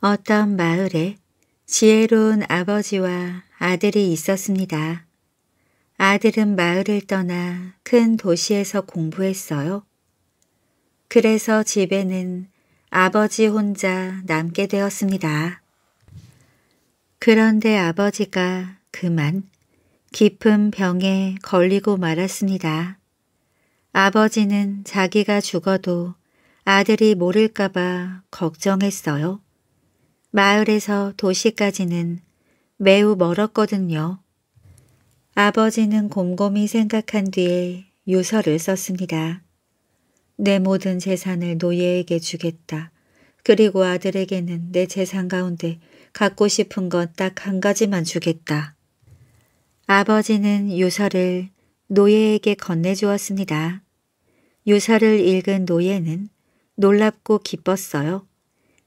[SPEAKER 1] 어떤 마을에 지혜로운 아버지와 아들이 있었습니다. 아들은 마을을 떠나 큰 도시에서 공부했어요. 그래서 집에는 아버지 혼자 남게 되었습니다. 그런데 아버지가 그만 깊은 병에 걸리고 말았습니다. 아버지는 자기가 죽어도 아들이 모를까봐 걱정했어요. 마을에서 도시까지는 매우 멀었거든요. 아버지는 곰곰이 생각한 뒤에 요서를 썼습니다. 내 모든 재산을 노예에게 주겠다. 그리고 아들에게는 내 재산 가운데 갖고 싶은 건 딱 한 가지만 주겠다. 아버지는 유서를 노예에게 건네주었습니다. 유서를 읽은 노예는 놀랍고 기뻤어요.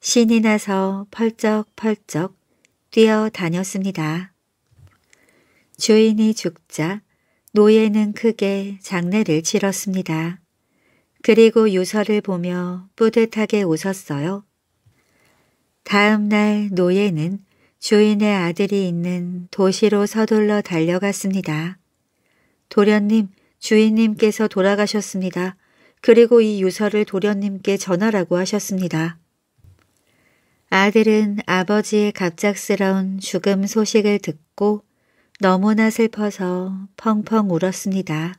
[SPEAKER 1] 신이 나서 펄쩍펄쩍 뛰어다녔습니다. 주인이 죽자 노예는 크게 장례를 치렀습니다. 그리고 유서를 보며 뿌듯하게 웃었어요. 다음 날 노예는 주인의 아들이 있는 도시로 서둘러 달려갔습니다. 도련님, 주인님께서 돌아가셨습니다. 그리고 이 유서를 도련님께 전하라고 하셨습니다. 아들은 아버지의 갑작스러운 죽음 소식을 듣고 너무나 슬퍼서 펑펑 울었습니다.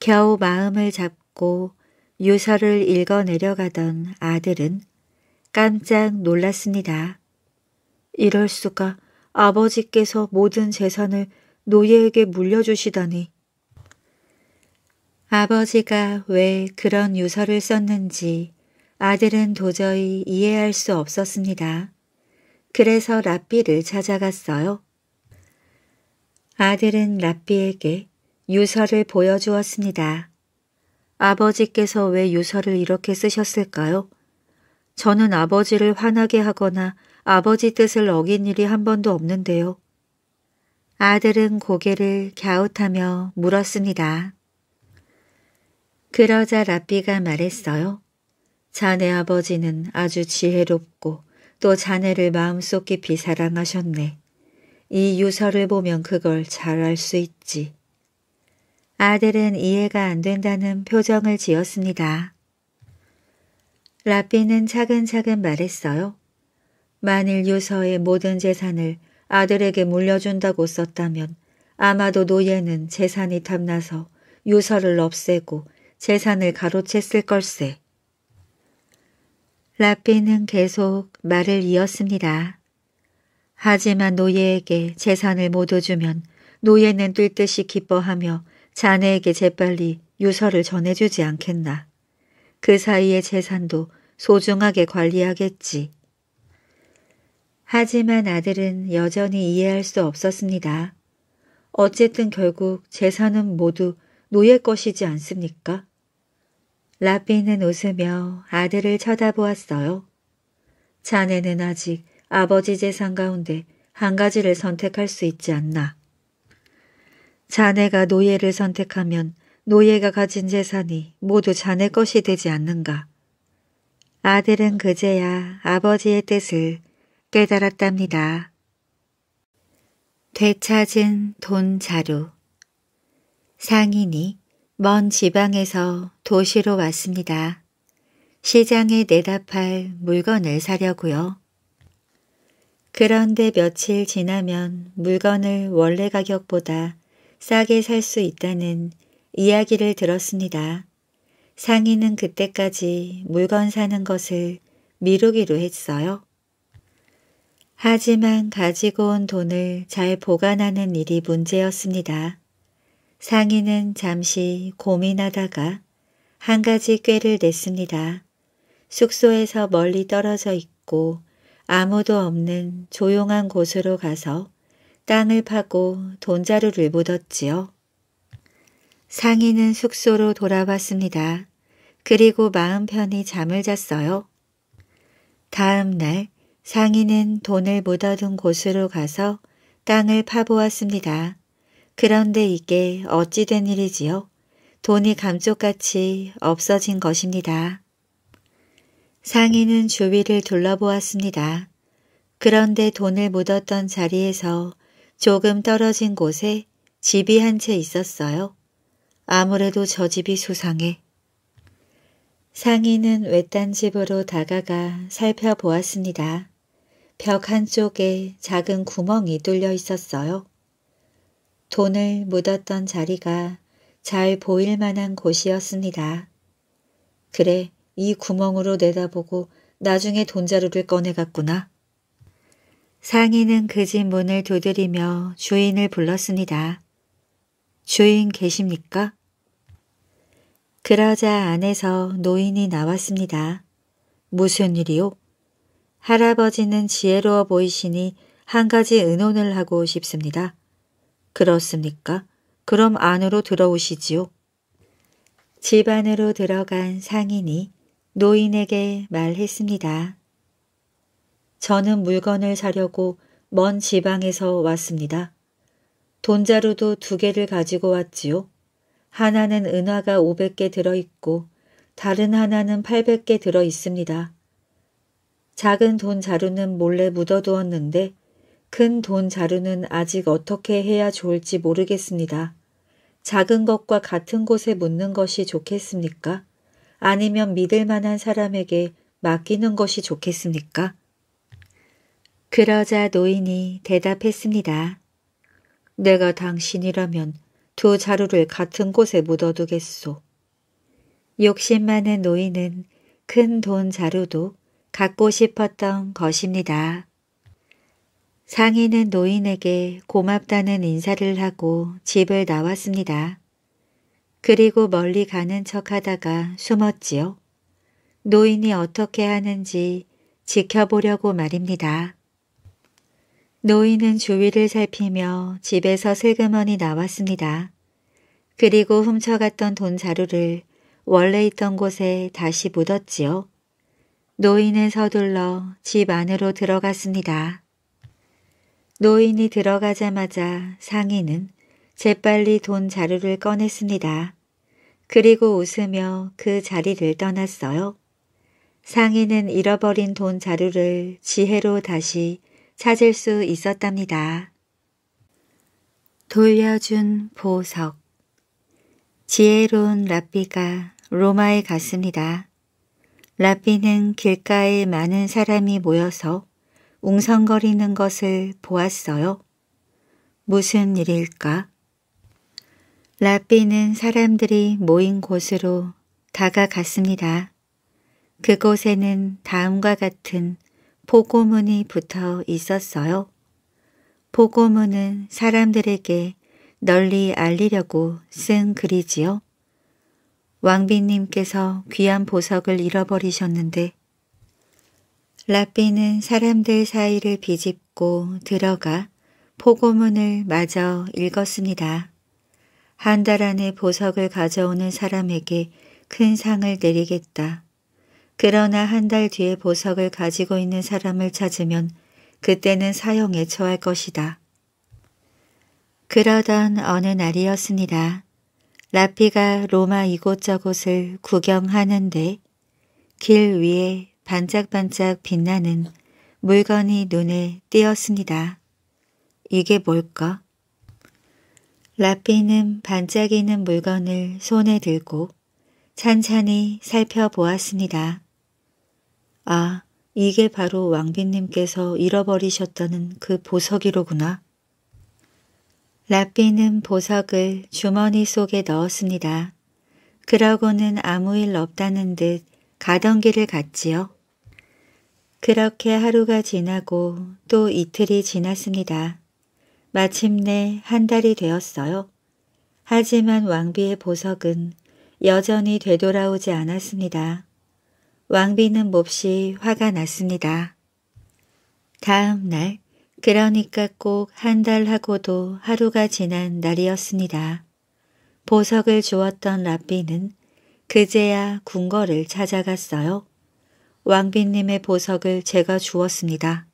[SPEAKER 1] 겨우 마음을 잡고 유서를 읽어내려가던 아들은 깜짝 놀랐습니다. 이럴 수가 아버지께서 모든 재산을 노예에게 물려주시다니. 아버지가 왜 그런 유서를 썼는지 아들은 도저히 이해할 수 없었습니다. 그래서 라삐를 찾아갔어요. 아들은 라삐에게 유서를 보여주었습니다. 아버지께서 왜 유서를 이렇게 쓰셨을까요? 저는 아버지를 화나게 하거나 아버지 뜻을 어긴 일이 한 번도 없는데요. 아들은 고개를 갸웃하며 물었습니다. 그러자 라삐가 말했어요. 자네 아버지는 아주 지혜롭고 또 자네를 마음속 깊이 사랑하셨네. 이 유서를 보면 그걸 잘 알 수 있지. 아들은 이해가 안 된다는 표정을 지었습니다. 라비는 차근차근 말했어요. 만일 유서의 모든 재산을 아들에게 물려준다고 썼다면 아마도 노예는 재산이 탐나서 유서를 없애고 재산을 가로챘을 걸세. 라비는 계속 말을 이었습니다. 하지만 노예에게 재산을 모두 주면 노예는 뛸 듯이 기뻐하며 자네에게 재빨리 유서를 전해주지 않겠나. 그 사이의 재산도 소중하게 관리하겠지. 하지만 아들은 여전히 이해할 수 없었습니다. 어쨌든 결국 재산은 모두 노예 것이지 않습니까? 라비는 웃으며 아들을 쳐다보았어요. 자네는 아직 아버지 재산 가운데 한 가지를 선택할 수 있지 않나. 자네가 노예를 선택하면 노예가 가진 재산이 모두 자네 것이 되지 않는가. 아들은 그제야 아버지의 뜻을 깨달았답니다. 되찾은 돈 자루 상인이 먼 지방에서 도시로 왔습니다. 시장에 내다 팔 물건을 사려고요. 그런데 며칠 지나면 물건을 원래 가격보다 싸게 살 수 있다는 이야기를 들었습니다. 상인은 그때까지 물건 사는 것을 미루기로 했어요. 하지만 가지고 온 돈을 잘 보관하는 일이 문제였습니다. 상인은 잠시 고민하다가 한 가지 꾀를 냈습니다. 숙소에서 멀리 떨어져 있고 아무도 없는 조용한 곳으로 가서 땅을 파고 돈자루를 묻었지요. 상인은 숙소로 돌아왔습니다. 그리고 마음 편히 잠을 잤어요. 다음 날 상인은 돈을 묻어둔 곳으로 가서 땅을 파보았습니다. 그런데 이게 어찌 된 일이지요? 돈이 감쪽같이 없어진 것입니다. 상인은 주위를 둘러보았습니다. 그런데 돈을 묻었던 자리에서 조금 떨어진 곳에 집이 한 채 있었어요. 아무래도 저 집이 수상해. 상인은 외딴 집으로 다가가 살펴보았습니다. 벽 한쪽에 작은 구멍이 뚫려 있었어요. 돈을 묻었던 자리가 잘 보일 만한 곳이었습니다. 그래, 이 구멍으로 내다보고 나중에 돈자루를 꺼내갔구나. 상인은 그 집 문을 두드리며 주인을 불렀습니다. 주인 계십니까? 그러자 안에서 노인이 나왔습니다. 무슨 일이요? 할아버지는 지혜로워 보이시니 한 가지 의논을 하고 싶습니다. 그렇습니까? 그럼 안으로 들어오시지요. 집 안으로 들어간 상인이 노인에게 말했습니다. 저는 물건을 사려고 먼 지방에서 왔습니다. 돈자루도 두 개를 가지고 왔지요. 하나는 은화가 500개 들어있고 다른 하나는 800개 들어있습니다. 작은 돈자루는 몰래 묻어두었는데 큰 돈자루는 아직 어떻게 해야 좋을지 모르겠습니다. 작은 것과 같은 곳에 묻는 것이 좋겠습니까? 아니면 믿을 만한 사람에게 맡기는 것이 좋겠습니까? 그러자 노인이 대답했습니다. 내가 당신이라면 두 자루를 같은 곳에 묻어두겠소. 욕심 많은 노인은 큰 돈 자루도 갖고 싶었던 것입니다. 상인은 노인에게 고맙다는 인사를 하고 집을 나왔습니다. 그리고 멀리 가는 척하다가 숨었지요. 노인이 어떻게 하는지 지켜보려고 말입니다. 노인은 주위를 살피며 집에서 슬그머니 나왔습니다. 그리고 훔쳐갔던 돈 자루를 원래 있던 곳에 다시 묻었지요. 노인은 서둘러 집 안으로 들어갔습니다. 노인이 들어가자마자 상인은 재빨리 돈 자루를 꺼냈습니다. 그리고 웃으며 그 자리를 떠났어요. 상인은 잃어버린 돈 자루를 지혜로 다시 찾을 수 있었답니다. 돌려준 보석 지혜로운 라삐가 로마에 갔습니다. 라삐는 길가에 많은 사람이 모여서 웅성거리는 것을 보았어요. 무슨 일일까? 라삐는 사람들이 모인 곳으로 다가갔습니다. 그곳에는 다음과 같은 보고문이 붙어 있었어요. 보고문은 사람들에게 널리 알리려고 쓴 글이지요. 왕비님께서 귀한 보석을 잃어버리셨는데 라삐는 사람들 사이를 비집고 들어가 포고문을 마저 읽었습니다. 한 달 안에 보석을 가져오는 사람에게 큰 상을 내리겠다. 그러나 한 달 뒤에 보석을 가지고 있는 사람을 찾으면 그때는 사형에 처할 것이다. 그러던 어느 날이었습니다. 라피가 로마 이곳저곳을 구경하는데 길 위에 반짝반짝 빛나는 물건이 눈에 띄었습니다. 이게 뭘까? 라피는 반짝이는 물건을 손에 들고 찬찬히 살펴보았습니다. 아, 이게 바로 왕비님께서 잃어버리셨다는 그 보석이로구나. 라삐는 보석을 주머니 속에 넣었습니다. 그러고는 아무 일 없다는 듯 가던 길을 갔지요. 그렇게 하루가 지나고 또 이틀이 지났습니다. 마침내 한 달이 되었어요. 하지만 왕비의 보석은 여전히 되돌아오지 않았습니다. 왕비는 몹시 화가 났습니다. 다음 날, 그러니까 꼭 한 달하고도 하루가 지난 날이었습니다. 보석을 주었던 랍비는 그제야 궁궐을 찾아갔어요. 왕비님의 보석을 제가 주었습니다.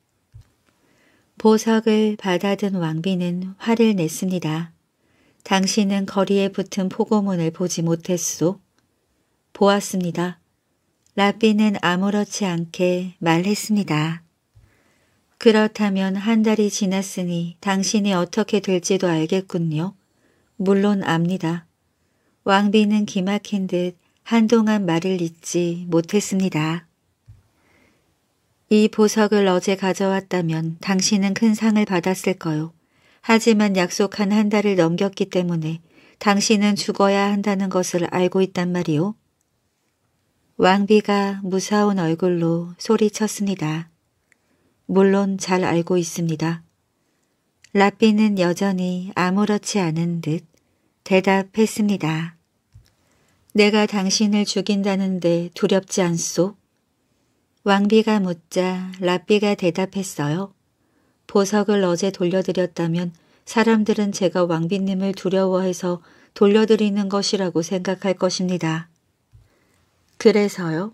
[SPEAKER 1] 보석을 받아든 왕비는 화를 냈습니다. 당신은 거리에 붙은 포고문을 보지 못했소. 보았습니다. 라비는 아무렇지 않게 말했습니다. 그렇다면 한 달이 지났으니 당신이 어떻게 될지도 알겠군요. 물론 압니다. 왕비는 기막힌 듯 한동안 말을 잇지 못했습니다. 이 보석을 어제 가져왔다면 당신은 큰 상을 받았을 거요. 하지만 약속한 한 달을 넘겼기 때문에 당신은 죽어야 한다는 것을 알고 있단 말이오. 왕비가 무사운 얼굴로 소리쳤습니다. 물론 잘 알고 있습니다. 라삐는 여전히 아무렇지 않은 듯 대답했습니다. 내가 당신을 죽인다는데 두렵지 않소? 왕비가 묻자 라삐가 대답했어요. 보석을 어제 돌려드렸다면 사람들은 제가 왕비님을 두려워해서 돌려드리는 것이라고 생각할 것입니다. 그래서요?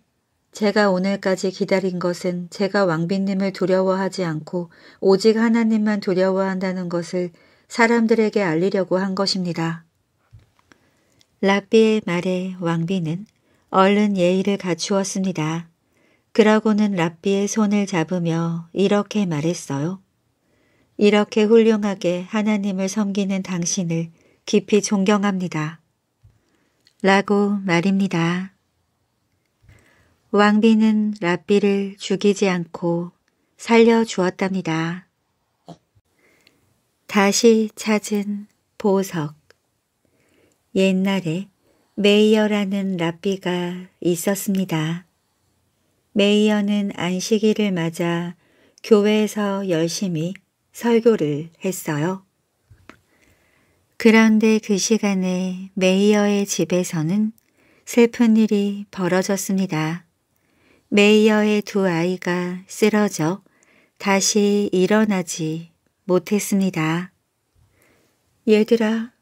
[SPEAKER 1] 제가 오늘까지 기다린 것은 제가 왕비님을 두려워하지 않고 오직 하나님만 두려워한다는 것을 사람들에게 알리려고 한 것입니다. 락비의 말에 왕비는 얼른 예의를 갖추었습니다. 그러고는 락비의 손을 잡으며 이렇게 말했어요. 이렇게 훌륭하게 하나님을 섬기는 당신을 깊이 존경합니다. 라고 말입니다. 왕비는 랍비를 죽이지 않고 살려주었답니다. 다시 찾은 보석 옛날에 메이어라는 랍비가 있었습니다. 메이어는 안식일을 맞아 교회에서 열심히 설교를 했어요. 그런데 그 시간에 메이어의 집에서는 슬픈 일이 벌어졌습니다. 메이어의 두 아이가 쓰러져 다시 일어나지 못했습니다. 얘들아,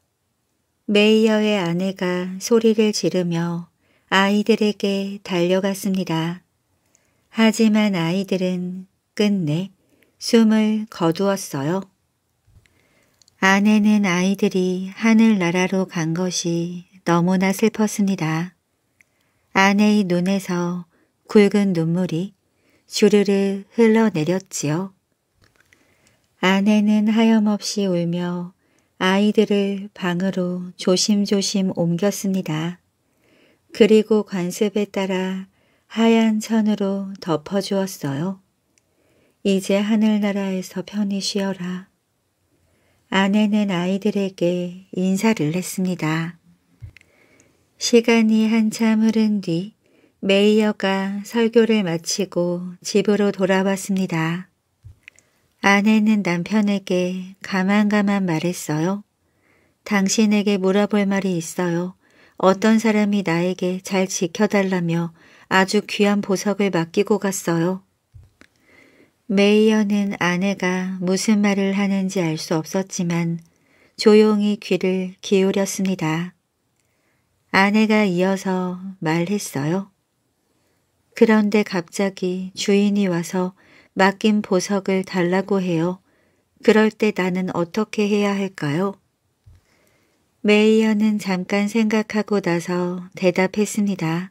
[SPEAKER 1] 메이어의 아내가 소리를 지르며 아이들에게 달려갔습니다. 하지만 아이들은 끝내 숨을 거두었어요. 아내는 아이들이 하늘나라로 간 것이 너무나 슬펐습니다. 아내의 눈에서 굵은 눈물이 주르르 흘러내렸지요. 아내는 하염없이 울며 아이들을 방으로 조심조심 옮겼습니다. 그리고 관습에 따라 하얀 천으로 덮어주었어요. 이제 하늘나라에서 편히 쉬어라. 아내는 아이들에게 인사를 했습니다. 시간이 한참 흐른 뒤 메이어가 설교를 마치고 집으로 돌아왔습니다. 아내는 남편에게 가만가만 말했어요. 당신에게 물어볼 말이 있어요. 어떤 사람이 나에게 잘 지켜달라며 아주 귀한 보석을 맡기고 갔어요. 메이어는 아내가 무슨 말을 하는지 알 수 없었지만 조용히 귀를 기울였습니다. 아내가 이어서 말했어요. 그런데 갑자기 주인이 와서 맡긴 보석을 달라고 해요. 그럴 때 나는 어떻게 해야 할까요? 메이어는 잠깐 생각하고 나서 대답했습니다.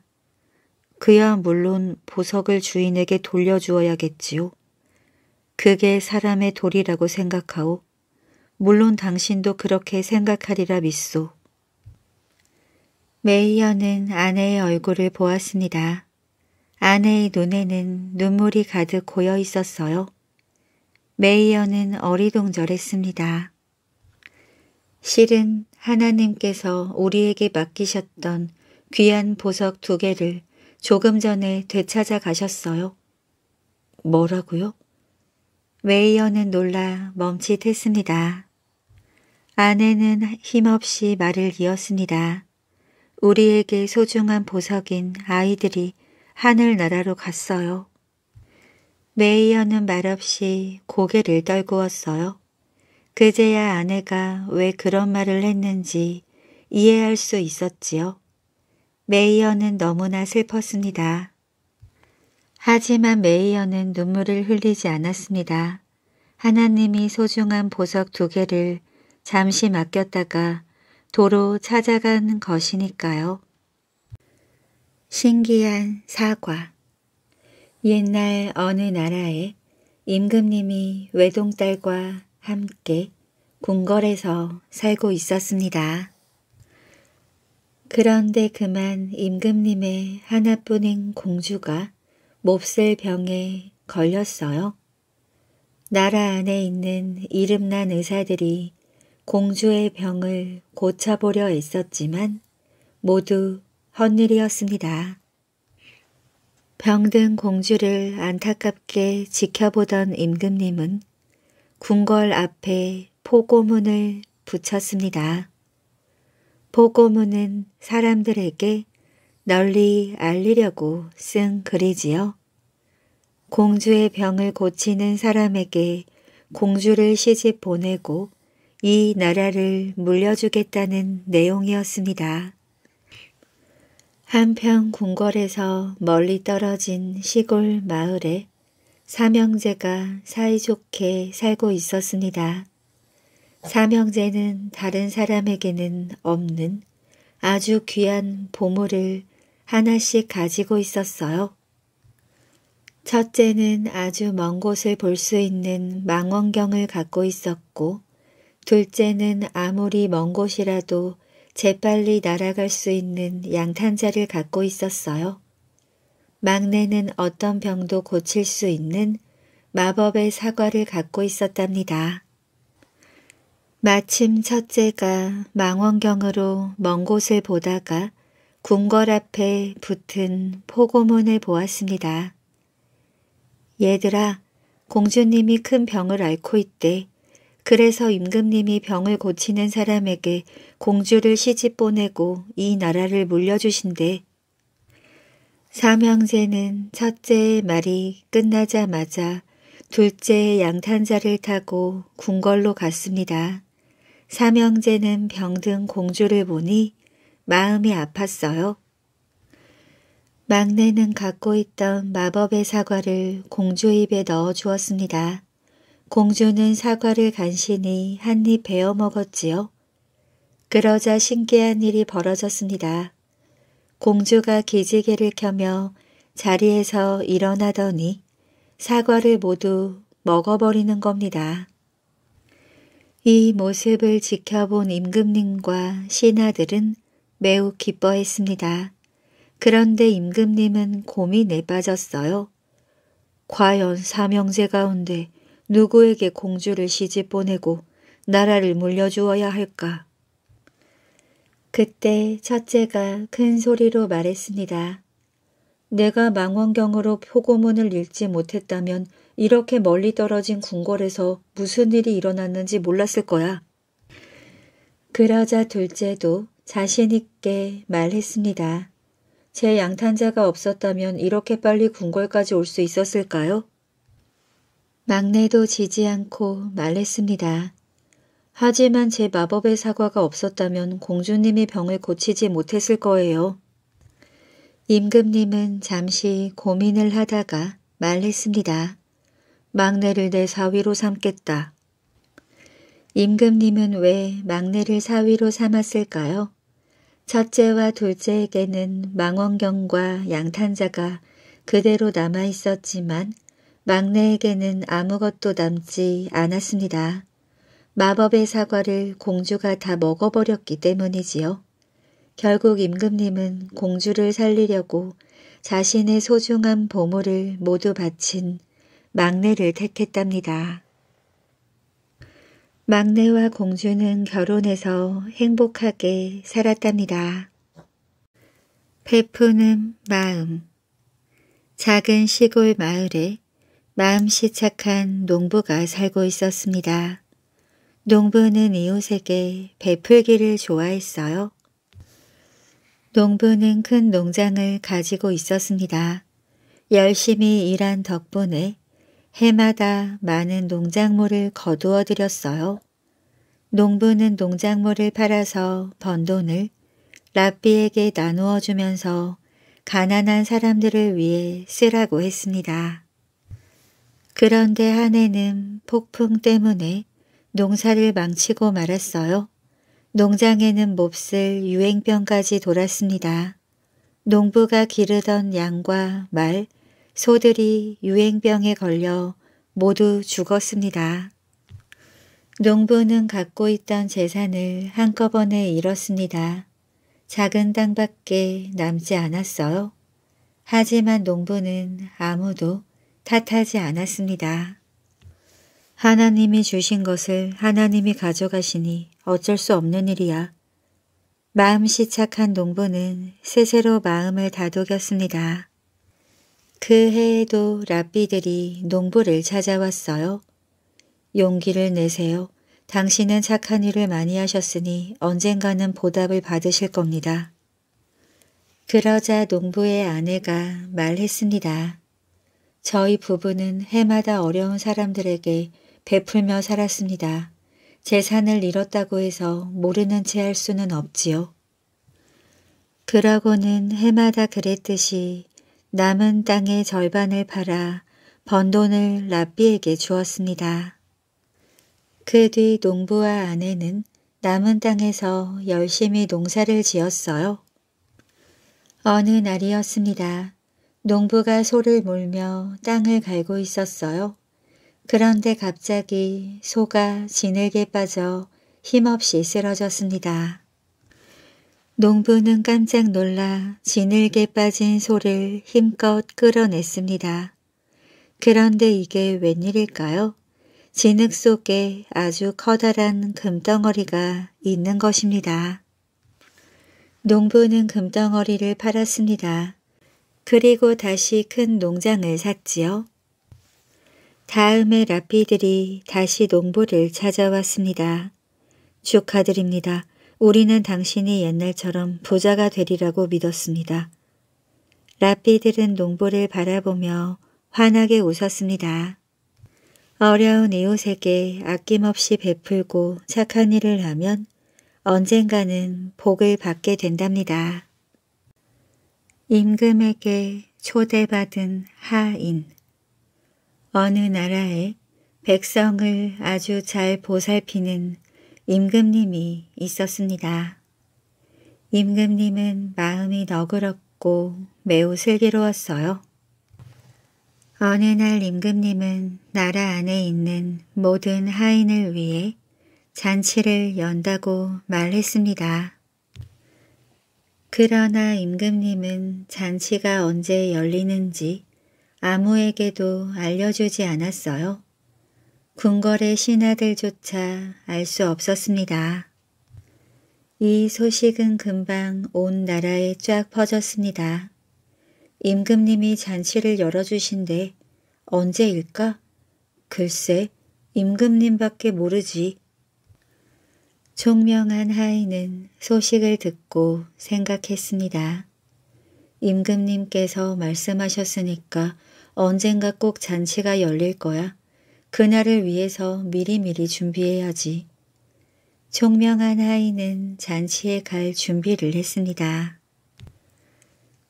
[SPEAKER 1] 그야 물론 보석을 주인에게 돌려주어야겠지요. 그게 사람의 도리라고 생각하오. 물론 당신도 그렇게 생각하리라 믿소. 메이어는 아내의 얼굴을 보았습니다. 아내의 눈에는 눈물이 가득 고여 있었어요. 메이어는 어리둥절했습니다. 실은 하나님께서 우리에게 맡기셨던 귀한 보석 두 개를 조금 전에 되찾아 가셨어요. 뭐라고요? 웨이어는 놀라 멈칫했습니다. 아내는 힘없이 말을 이었습니다. 우리에게 소중한 보석인 아이들이 하늘나라로 갔어요. 메이어는 말없이 고개를 떨구었어요. 그제야 아내가 왜 그런 말을 했는지 이해할 수 있었지요. 메이어는 너무나 슬펐습니다. 하지만 메이어는 눈물을 흘리지 않았습니다. 하나님이 소중한 보석 두 개를 잠시 맡겼다가 도로 찾아간 것이니까요. 신기한 사과 옛날 어느 나라에 임금님이 외동딸과 함께 궁궐에서 살고 있었습니다. 그런데 그만 임금님의 하나뿐인 공주가 몹쓸 병에 걸렸어요. 나라 안에 있는 이름난 의사들이 공주의 병을 고쳐보려 애었지만 모두 헛일이었습니다. 병든 공주를 안타깝게 지켜보던 임금님은 궁궐 앞에 포고문을 붙였습니다. 포고문은 사람들에게 널리 알리려고 쓴 글이지요. 공주의 병을 고치는 사람에게 공주를 시집 보내고 이 나라를 물려주겠다는 내용이었습니다. 한편 궁궐에서 멀리 떨어진 시골 마을에 삼형제가 사이좋게 살고 있었습니다. 삼형제는 다른 사람에게는 없는 아주 귀한 보물을 하나씩 가지고 있었어요. 첫째는 아주 먼 곳을 볼 수 있는 망원경을 갖고 있었고 둘째는 아무리 먼 곳이라도 재빨리 날아갈 수 있는 양탄자를 갖고 있었어요. 막내는 어떤 병도 고칠 수 있는 마법의 사과를 갖고 있었답니다. 마침 첫째가 망원경으로 먼 곳을 보다가 궁궐 앞에 붙은 포고문을 보았습니다. 얘들아, 공주님이 큰 병을 앓고 있대. 그래서 임금님이 병을 고치는 사람에게 공주를 시집 보내고 이 나라를 물려주신대. 삼형제는 첫째의 말이 끝나자마자 둘째의 양탄자를 타고 궁궐로 갔습니다. 삼형제는 병든 공주를 보니 마음이 아팠어요. 막내는 갖고 있던 마법의 사과를 공주 입에 넣어 주었습니다. 공주는 사과를 간신히 한 입 베어 먹었지요. 그러자 신기한 일이 벌어졌습니다. 공주가 기지개를 켜며 자리에서 일어나더니 사과를 모두 먹어버리는 겁니다. 이 모습을 지켜본 임금님과 신하들은 매우 기뻐했습니다. 그런데 임금님은 고민에 빠졌어요. 과연 사명제 가운데 누구에게 공주를 시집 보내고 나라를 물려주어야 할까? 그때 첫째가 큰 소리로 말했습니다. 내가 망원경으로 표고문을 읽지 못했다면 이렇게 멀리 떨어진 궁궐에서 무슨 일이 일어났는지 몰랐을 거야. 그러자 둘째도 자신 있게 말했습니다. 제 양탄자가 없었다면 이렇게 빨리 궁궐까지 올 수 있었을까요? 막내도 지지 않고 말했습니다. 하지만 제 마법의 사과가 없었다면 공주님이 병을 고치지 못했을 거예요. 임금님은 잠시 고민을 하다가 말했습니다. 막내를 내 사위로 삼겠다. 임금님은 왜 막내를 사위로 삼았을까요? 첫째와 둘째에게는 망원경과 양탄자가 그대로 남아 있었지만 막내에게는 아무것도 남지 않았습니다. 마법의 사과를 공주가 다 먹어버렸기 때문이지요. 결국 임금님은 공주를 살리려고 자신의 소중한 보물을 모두 바친 막내를 택했답니다. 막내와 공주는 결혼해서 행복하게 살았답니다. 베푸는 마음 작은 시골 마을에 마음씨 착한 농부가 살고 있었습니다. 농부는 이웃에게 베풀기를 좋아했어요. 농부는 큰 농장을 가지고 있었습니다. 열심히 일한 덕분에 해마다 많은 농작물을 거두어 들였어요. 농부는 농작물을 팔아서 번 돈을 랍비에게 나누어 주면서 가난한 사람들을 위해 쓰라고 했습니다. 그런데 한 해는 폭풍 때문에 농사를 망치고 말았어요. 농장에는 몹쓸 유행병까지 돌았습니다. 농부가 기르던 양과 말, 소들이 유행병에 걸려 모두 죽었습니다. 농부는 갖고 있던 재산을 한꺼번에 잃었습니다. 작은 땅밖에 남지 않았어요. 하지만 농부는 아무도 탓하지 않았습니다. 하나님이 주신 것을 하나님이 가져가시니 어쩔 수 없는 일이야. 마음씨 착한 농부는 세세로 마음을 다독였습니다. 그 해에도 랍비들이 농부를 찾아왔어요. 용기를 내세요. 당신은 착한 일을 많이 하셨으니 언젠가는 보답을 받으실 겁니다. 그러자 농부의 아내가 말했습니다. 저희 부부는 해마다 어려운 사람들에게 베풀며 살았습니다. 재산을 잃었다고 해서 모르는 채 할 수는 없지요. 그러고는 해마다 그랬듯이 남은 땅의 절반을 팔아 번 돈을 랍비에게 주었습니다. 그 뒤 농부와 아내는 남은 땅에서 열심히 농사를 지었어요. 어느 날이었습니다. 농부가 소를 몰며 땅을 갈고 있었어요. 그런데 갑자기 소가 진흙에 빠져 힘없이 쓰러졌습니다. 농부는 깜짝 놀라 진흙에 빠진 소를 힘껏 끌어냈습니다. 그런데 이게 웬일일까요? 진흙 속에 아주 커다란 금덩어리가 있는 것입니다. 농부는 금덩어리를 팔았습니다. 그리고 다시 큰 농장을 샀지요. 다음에 라피들이 다시 농부를 찾아왔습니다. 축하드립니다. 우리는 당신이 옛날처럼 부자가 되리라고 믿었습니다. 라피들은 농부를 바라보며 환하게 웃었습니다. 어려운 이웃에게 아낌없이 베풀고 착한 일을 하면 언젠가는 복을 받게 된답니다. 임금에게 초대받은 하인 어느 나라에 백성을 아주 잘 보살피는 임금님이 있었습니다. 임금님은 마음이 너그럽고 매우 슬기로웠어요. 어느 날 임금님은 나라 안에 있는 모든 하인을 위해 잔치를 연다고 말했습니다. 그러나 임금님은 잔치가 언제 열리는지 아무에게도 알려주지 않았어요. 궁궐의 신하들조차 알 수 없었습니다. 이 소식은 금방 온 나라에 쫙 퍼졌습니다. 임금님이 잔치를 열어주신데 언제일까? 글쎄 임금님밖에 모르지. 총명한 하인은 소식을 듣고 생각했습니다. 임금님께서 말씀하셨으니까 언젠가 꼭 잔치가 열릴 거야. 그날을 위해서 미리미리 준비해야지. 총명한 하인은 잔치에 갈 준비를 했습니다.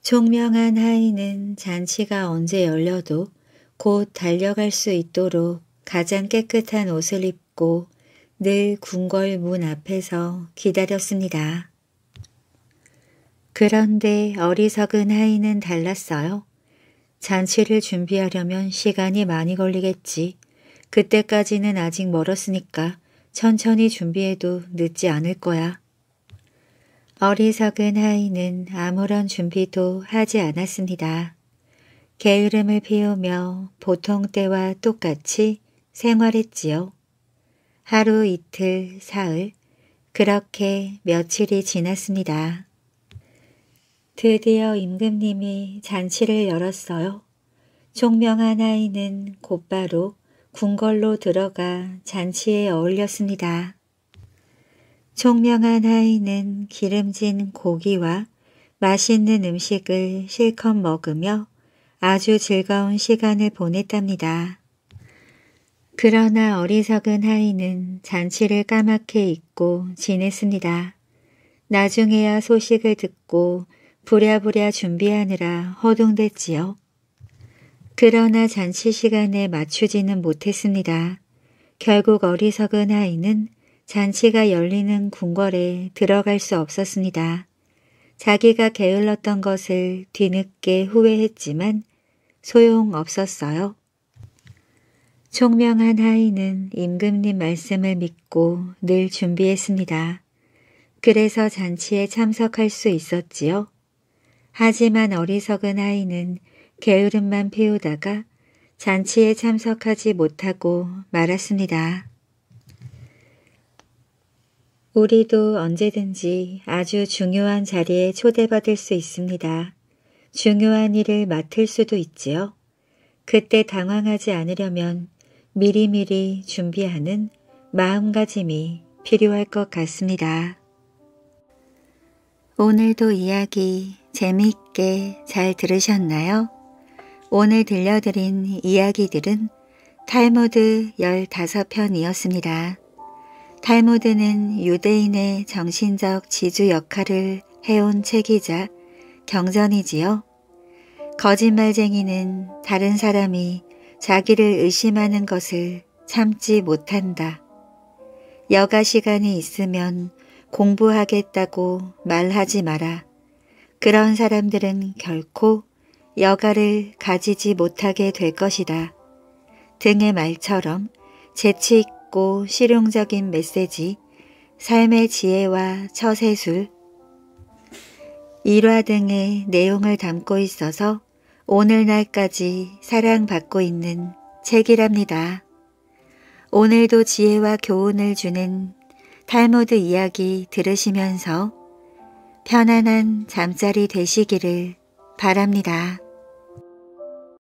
[SPEAKER 1] 총명한 하인은 잔치가 언제 열려도 곧 달려갈 수 있도록 가장 깨끗한 옷을 입고 늘 궁궐 문 앞에서 기다렸습니다. 그런데 어리석은 하인은 달랐어요. 잔치를 준비하려면 시간이 많이 걸리겠지. 그때까지는 아직 멀었으니까 천천히 준비해도 늦지 않을 거야. 어리석은 하이는 아무런 준비도 하지 않았습니다. 게으름을 피우며 보통 때와 똑같이 생활했지요. 하루 이틀 사흘 그렇게 며칠이 지났습니다. 드디어 임금님이 잔치를 열었어요. 총명한 아이는 곧바로 궁궐로 들어가 잔치에 어울렸습니다. 총명한 아이는 기름진 고기와 맛있는 음식을 실컷 먹으며 아주 즐거운 시간을 보냈답니다. 그러나 어리석은 하이는 잔치를 까맣게 잊고 지냈습니다. 나중에야 소식을 듣고 부랴부랴 준비하느라 허둥댔지요. 그러나 잔치 시간에 맞추지는 못했습니다. 결국 어리석은 아이는 잔치가 열리는 궁궐에 들어갈 수 없었습니다. 자기가 게을렀던 것을 뒤늦게 후회했지만 소용없었어요. 총명한 아이는 임금님 말씀을 믿고 늘 준비했습니다. 그래서 잔치에 참석할 수 있었지요. 하지만 어리석은 아이는 게으름만 피우다가 잔치에 참석하지 못하고 말았습니다. 우리도 언제든지 아주 중요한 자리에 초대받을 수 있습니다. 중요한 일을 맡을 수도 있지요. 그때 당황하지 않으려면 미리미리 준비하는 마음가짐이 필요할 것 같습니다. 오늘도 이야기 재미있게 잘 들으셨나요? 오늘 들려드린 이야기들은 탈모드 15편이었습니다. 탈모드는 유대인의 정신적 지주 역할을 해온 책이자 경전이지요. 거짓말쟁이는 다른 사람이 자기를 의심하는 것을 참지 못한다. 여가 시간이 있으면 공부하겠다고 말하지 마라. 그런 사람들은 결코 여가를 가지지 못하게 될 것이다. 등의 말처럼 재치 있고 실용적인 메시지, 삶의 지혜와 처세술, 일화 등의 내용을 담고 있어서 오늘날까지 사랑받고 있는 책이랍니다. 오늘도 지혜와 교훈을 주는 탈모드 이야기 들으시면서 편안한 잠자리 되시기를 바랍니다.